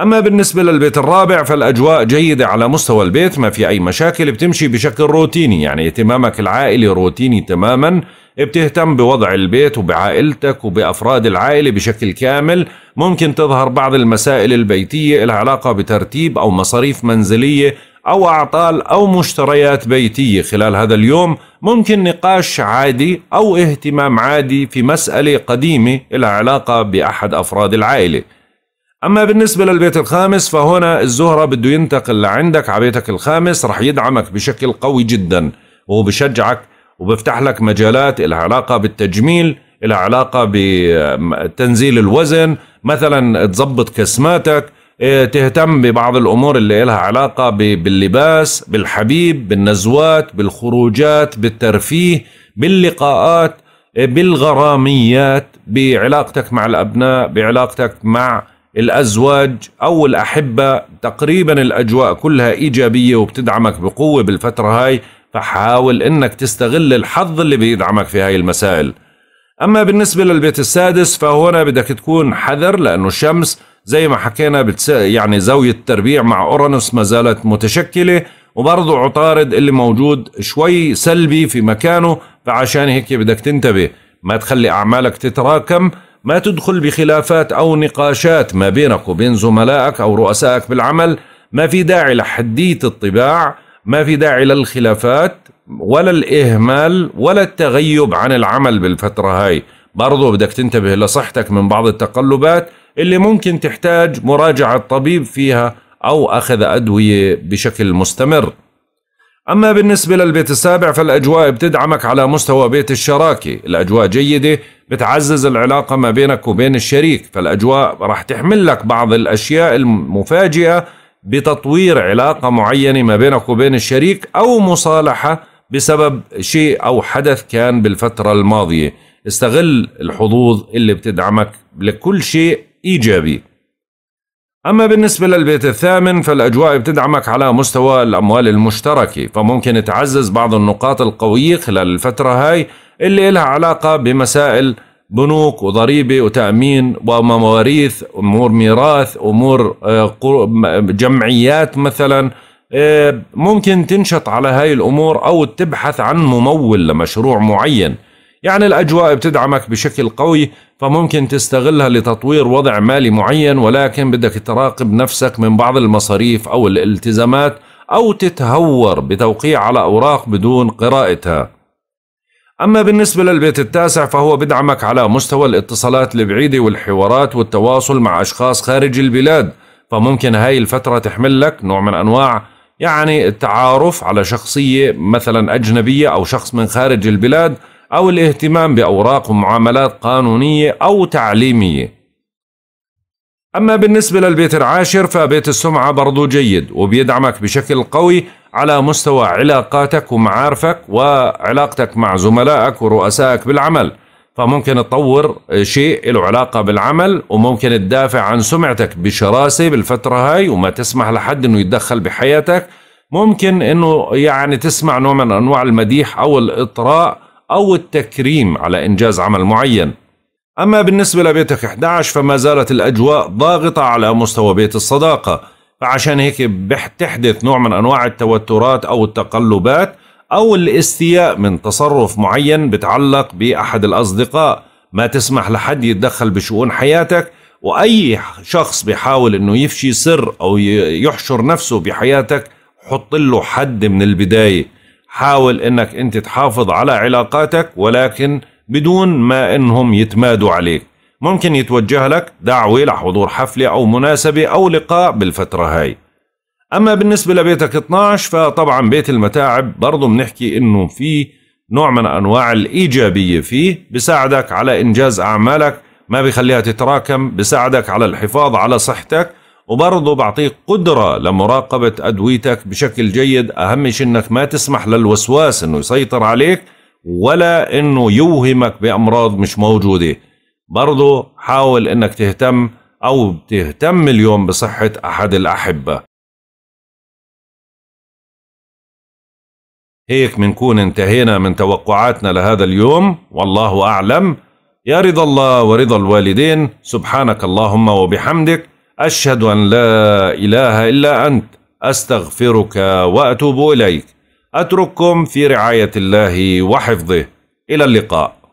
[SPEAKER 1] أما بالنسبة للبيت الرابع فالأجواء جيدة على مستوى البيت ما في أي مشاكل بتمشي بشكل روتيني يعني اهتمامك العائلي روتيني تماما بتهتم بوضع البيت وبعائلتك وبأفراد العائلة بشكل كامل ممكن تظهر بعض المسائل البيتية علاقة بترتيب أو مصاريف منزلية أو أعطال أو مشتريات بيتية خلال هذا اليوم ممكن نقاش عادي أو اهتمام عادي في مسألة قديمة لها علاقة بأحد أفراد العائلة أما بالنسبة للبيت الخامس فهنا الزهرة بده ينتقل لعندك على بيتك الخامس رح يدعمك بشكل قوي جدا وهو بشجعك وبفتح لك مجالات لها علاقة بالتجميل لها علاقة بتنزيل الوزن مثلا تظبط كسماتك إيه، تهتم ببعض الأمور اللي لها علاقة باللباس بالحبيب بالنزوات بالخروجات بالترفيه باللقاءات إيه، بالغراميات بعلاقتك مع الأبناء بعلاقتك مع الأزواج أو الأحبة تقريبا الأجواء كلها إيجابية وبتدعمك بقوة بالفترة هاي فحاول انك تستغل الحظ اللي بيدعمك في هاي المسائل اما بالنسبة للبيت السادس فهنا بدك تكون حذر لانه الشمس زي ما حكينا بتس... يعني زاوية تربيع مع اورانوس ما زالت متشكلة وبرضه عطارد اللي موجود شوي سلبي في مكانه فعشان هيك بدك تنتبه ما تخلي اعمالك تتراكم ما تدخل بخلافات او نقاشات ما بينك وبين زملائك او رؤسائك بالعمل ما في داعي لحدية الطباع ما في داعي للخلافات ولا الإهمال ولا التغيب عن العمل بالفترة هاي برضو بدك تنتبه لصحتك من بعض التقلبات اللي ممكن تحتاج مراجعة طبيب فيها أو أخذ أدوية بشكل مستمر أما بالنسبة للبيت السابع فالأجواء بتدعمك على مستوى بيت الشراكة الأجواء جيدة بتعزز العلاقة ما بينك وبين الشريك فالأجواء راح تحمل لك بعض الأشياء المفاجئة بتطوير علاقة معينة ما بينك وبين الشريك أو مصالحة بسبب شيء أو حدث كان بالفترة الماضية استغل الحظوظ اللي بتدعمك لكل شيء إيجابي أما بالنسبة للبيت الثامن فالأجواء بتدعمك على مستوى الأموال المشتركة فممكن تعزز بعض النقاط القوية خلال الفترة هاي اللي لها علاقة بمسائل بنوك وضريبه وتامين ومواريث امور ميراث امور آه، جمعيات مثلا آه، ممكن تنشط على هاي الامور او تبحث عن ممول لمشروع معين يعني الاجواء بتدعمك بشكل قوي فممكن تستغلها لتطوير وضع مالي معين ولكن بدك تراقب نفسك من بعض المصاريف او الالتزامات او تتهور بتوقيع على اوراق بدون قراءتها أما بالنسبة للبيت التاسع فهو بدعمك على مستوى الاتصالات البعيدة والحوارات والتواصل مع أشخاص خارج البلاد فممكن هاي الفترة تحمل لك نوع من أنواع يعني التعارف على شخصية مثلا أجنبية أو شخص من خارج البلاد أو الاهتمام بأوراق ومعاملات قانونية أو تعليمية أما بالنسبة للبيت العاشر فبيت السمعة برضو جيد وبيدعمك بشكل قوي على مستوى علاقاتك ومعارفك وعلاقتك مع زملائك ورؤسائك بالعمل فممكن تطور شيء له علاقة بالعمل وممكن تدافع عن سمعتك بشراسة بالفترة هاي وما تسمح لحد انه يتدخل بحياتك ممكن انه يعني تسمع نوع من انواع المديح او الاطراء او التكريم على انجاز عمل معين أما بالنسبة لبيتك 11 فما زالت الأجواء ضاغطة على مستوى بيت الصداقة فعشان هيك بتحدث نوع من انواع التوترات او التقلبات او الاستياء من تصرف معين بتعلق باحد الاصدقاء ما تسمح لحد يتدخل بشؤون حياتك واي شخص بيحاول انه يفشي سر او يحشر نفسه بحياتك حط له حد من البدايه حاول انك انت تحافظ على علاقاتك ولكن بدون ما انهم يتمادوا عليك ممكن يتوجه لك دعوة لحضور حفلة أو مناسبة أو لقاء بالفترة هاي أما بالنسبة لبيتك 12 فطبعا بيت المتاعب برضو بنحكي إنه في نوع من أنواع الإيجابية فيه بساعدك على إنجاز أعمالك ما بيخليها تتراكم بساعدك على الحفاظ على صحتك وبرضه بعطيك قدرة لمراقبة أدويتك بشكل جيد أهم شيء أنك ما تسمح للوسواس أنه يسيطر عليك ولا أنه يوهمك
[SPEAKER 2] بأمراض مش موجودة برضو حاول انك تهتم او تهتم اليوم بصحة احد الاحبة هيك منكون انتهينا من توقعاتنا لهذا اليوم والله
[SPEAKER 1] أعلم يا رضا الله ورضا الوالدين سبحانك اللهم وبحمدك أشهد أن لا إله إلا أنت أستغفرك وأتوب
[SPEAKER 2] إليك أترككم في رعاية الله وحفظه إلى اللقاء